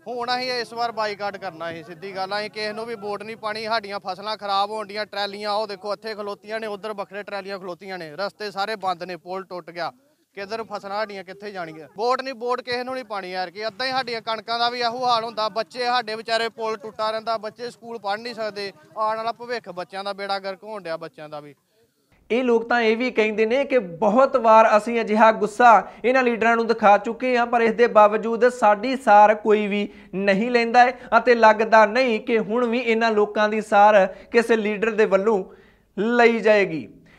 ਹੁਣ ਅਸੀਂ ਇਸ ਵਾਰ ਬਾਈਕਾਟ ਕਰਨਾ ਹੈ ਸਿੱਧੀ ਗੱਲ ਆ ਕਿ ਕਿਸੇ ਨੂੰ ਵੀ ਵੋਟ ਨਹੀਂ ਪਾਣੀ ਸਾਡੀਆਂ ਫਸਲਾਂ ਖਰਾਬ ਹੋਣ ਟਰੈਲੀਆਂ ਉਹ ਦੇਖੋ ਇੱਥੇ ਖਲੋਤੀਆਂ ਨੇ ਉਧਰ ਵੱਖਰੇ ਟਰੈਲੀਆਂ ਖਲੋਤੀਆਂ ਨੇ ਰਸਤੇ ਸਾਰੇ ਬੰਦ ਨੇ ਪੁਲ ਟੁੱਟ ਗਿਆ ਕਿੱਧਰ ਫਸਣਾ ਸਾਡੀਆਂ ਕਿੱਥੇ ਜਾਣੀਆਂ ਵੋਟ ਨਹੀਂ ਵੋਟ ਕਿਸੇ ਨੂੰ ਨਹੀਂ ਪਾਣੀ ਯਾਰ ਕਿ ਅੱਧਾ ਹੀ ਸਾਡੀਆਂ ਕਣਕਾਂ ਦਾ ਵੀ ਇਹੋ ਹਾਲ ਹੁੰਦਾ ਬੱਚੇ ਸਾਡੇ ਵਿਚਾਰੇ ਪੁਲ ਟੁੱਟਾ ਰਹਿੰਦਾ ਬੱਚੇ ਸਕੂਲ ਪੜ੍ਹ ਨਹੀਂ ਸਕਦੇ ਆਉਣ ਵਾਲਾ ਭਵਿੱਖ ਬੱਚਿਆਂ ਦਾ ਬੇੜਾ ਗਰਕ ਹੋਣ ਡਿਆ ਬੱਚਿਆਂ ਦਾ ਵੀ ਇਹ ਲੋਕ ਤਾਂ ਇਹ ਵੀ ਕਹਿੰਦੇ ਨੇ ਕਿ ਬਹੁਤ ਵਾਰ ਅਸੀਂ ਅਜਿਹਾ ਗੁੱਸਾ ਇਹਨਾਂ ਲੀਡਰਾਂ ਨੂੰ ਦਿਖਾ ਚੁੱਕੇ ਹਾਂ ਪਰ ਇਸ ਦੇ ਬਾਵਜੂਦ ਸਾਡੀ ਸਾਰ ਕੋਈ ਵੀ ਨਹੀਂ ਲੈਂਦਾ ਹੈ ਅਤੇ ਲੱਗਦਾ ਨਹੀਂ ਕਿ ਹੁਣ ਵੀ ਇਹਨਾਂ ਲੋਕਾਂ ਦੀ ਸਾਰ ਕਿਸੇ ਲੀਡਰ ਦੇ ਵੱਲੋਂ ਲਈ ਜਾਏਗੀ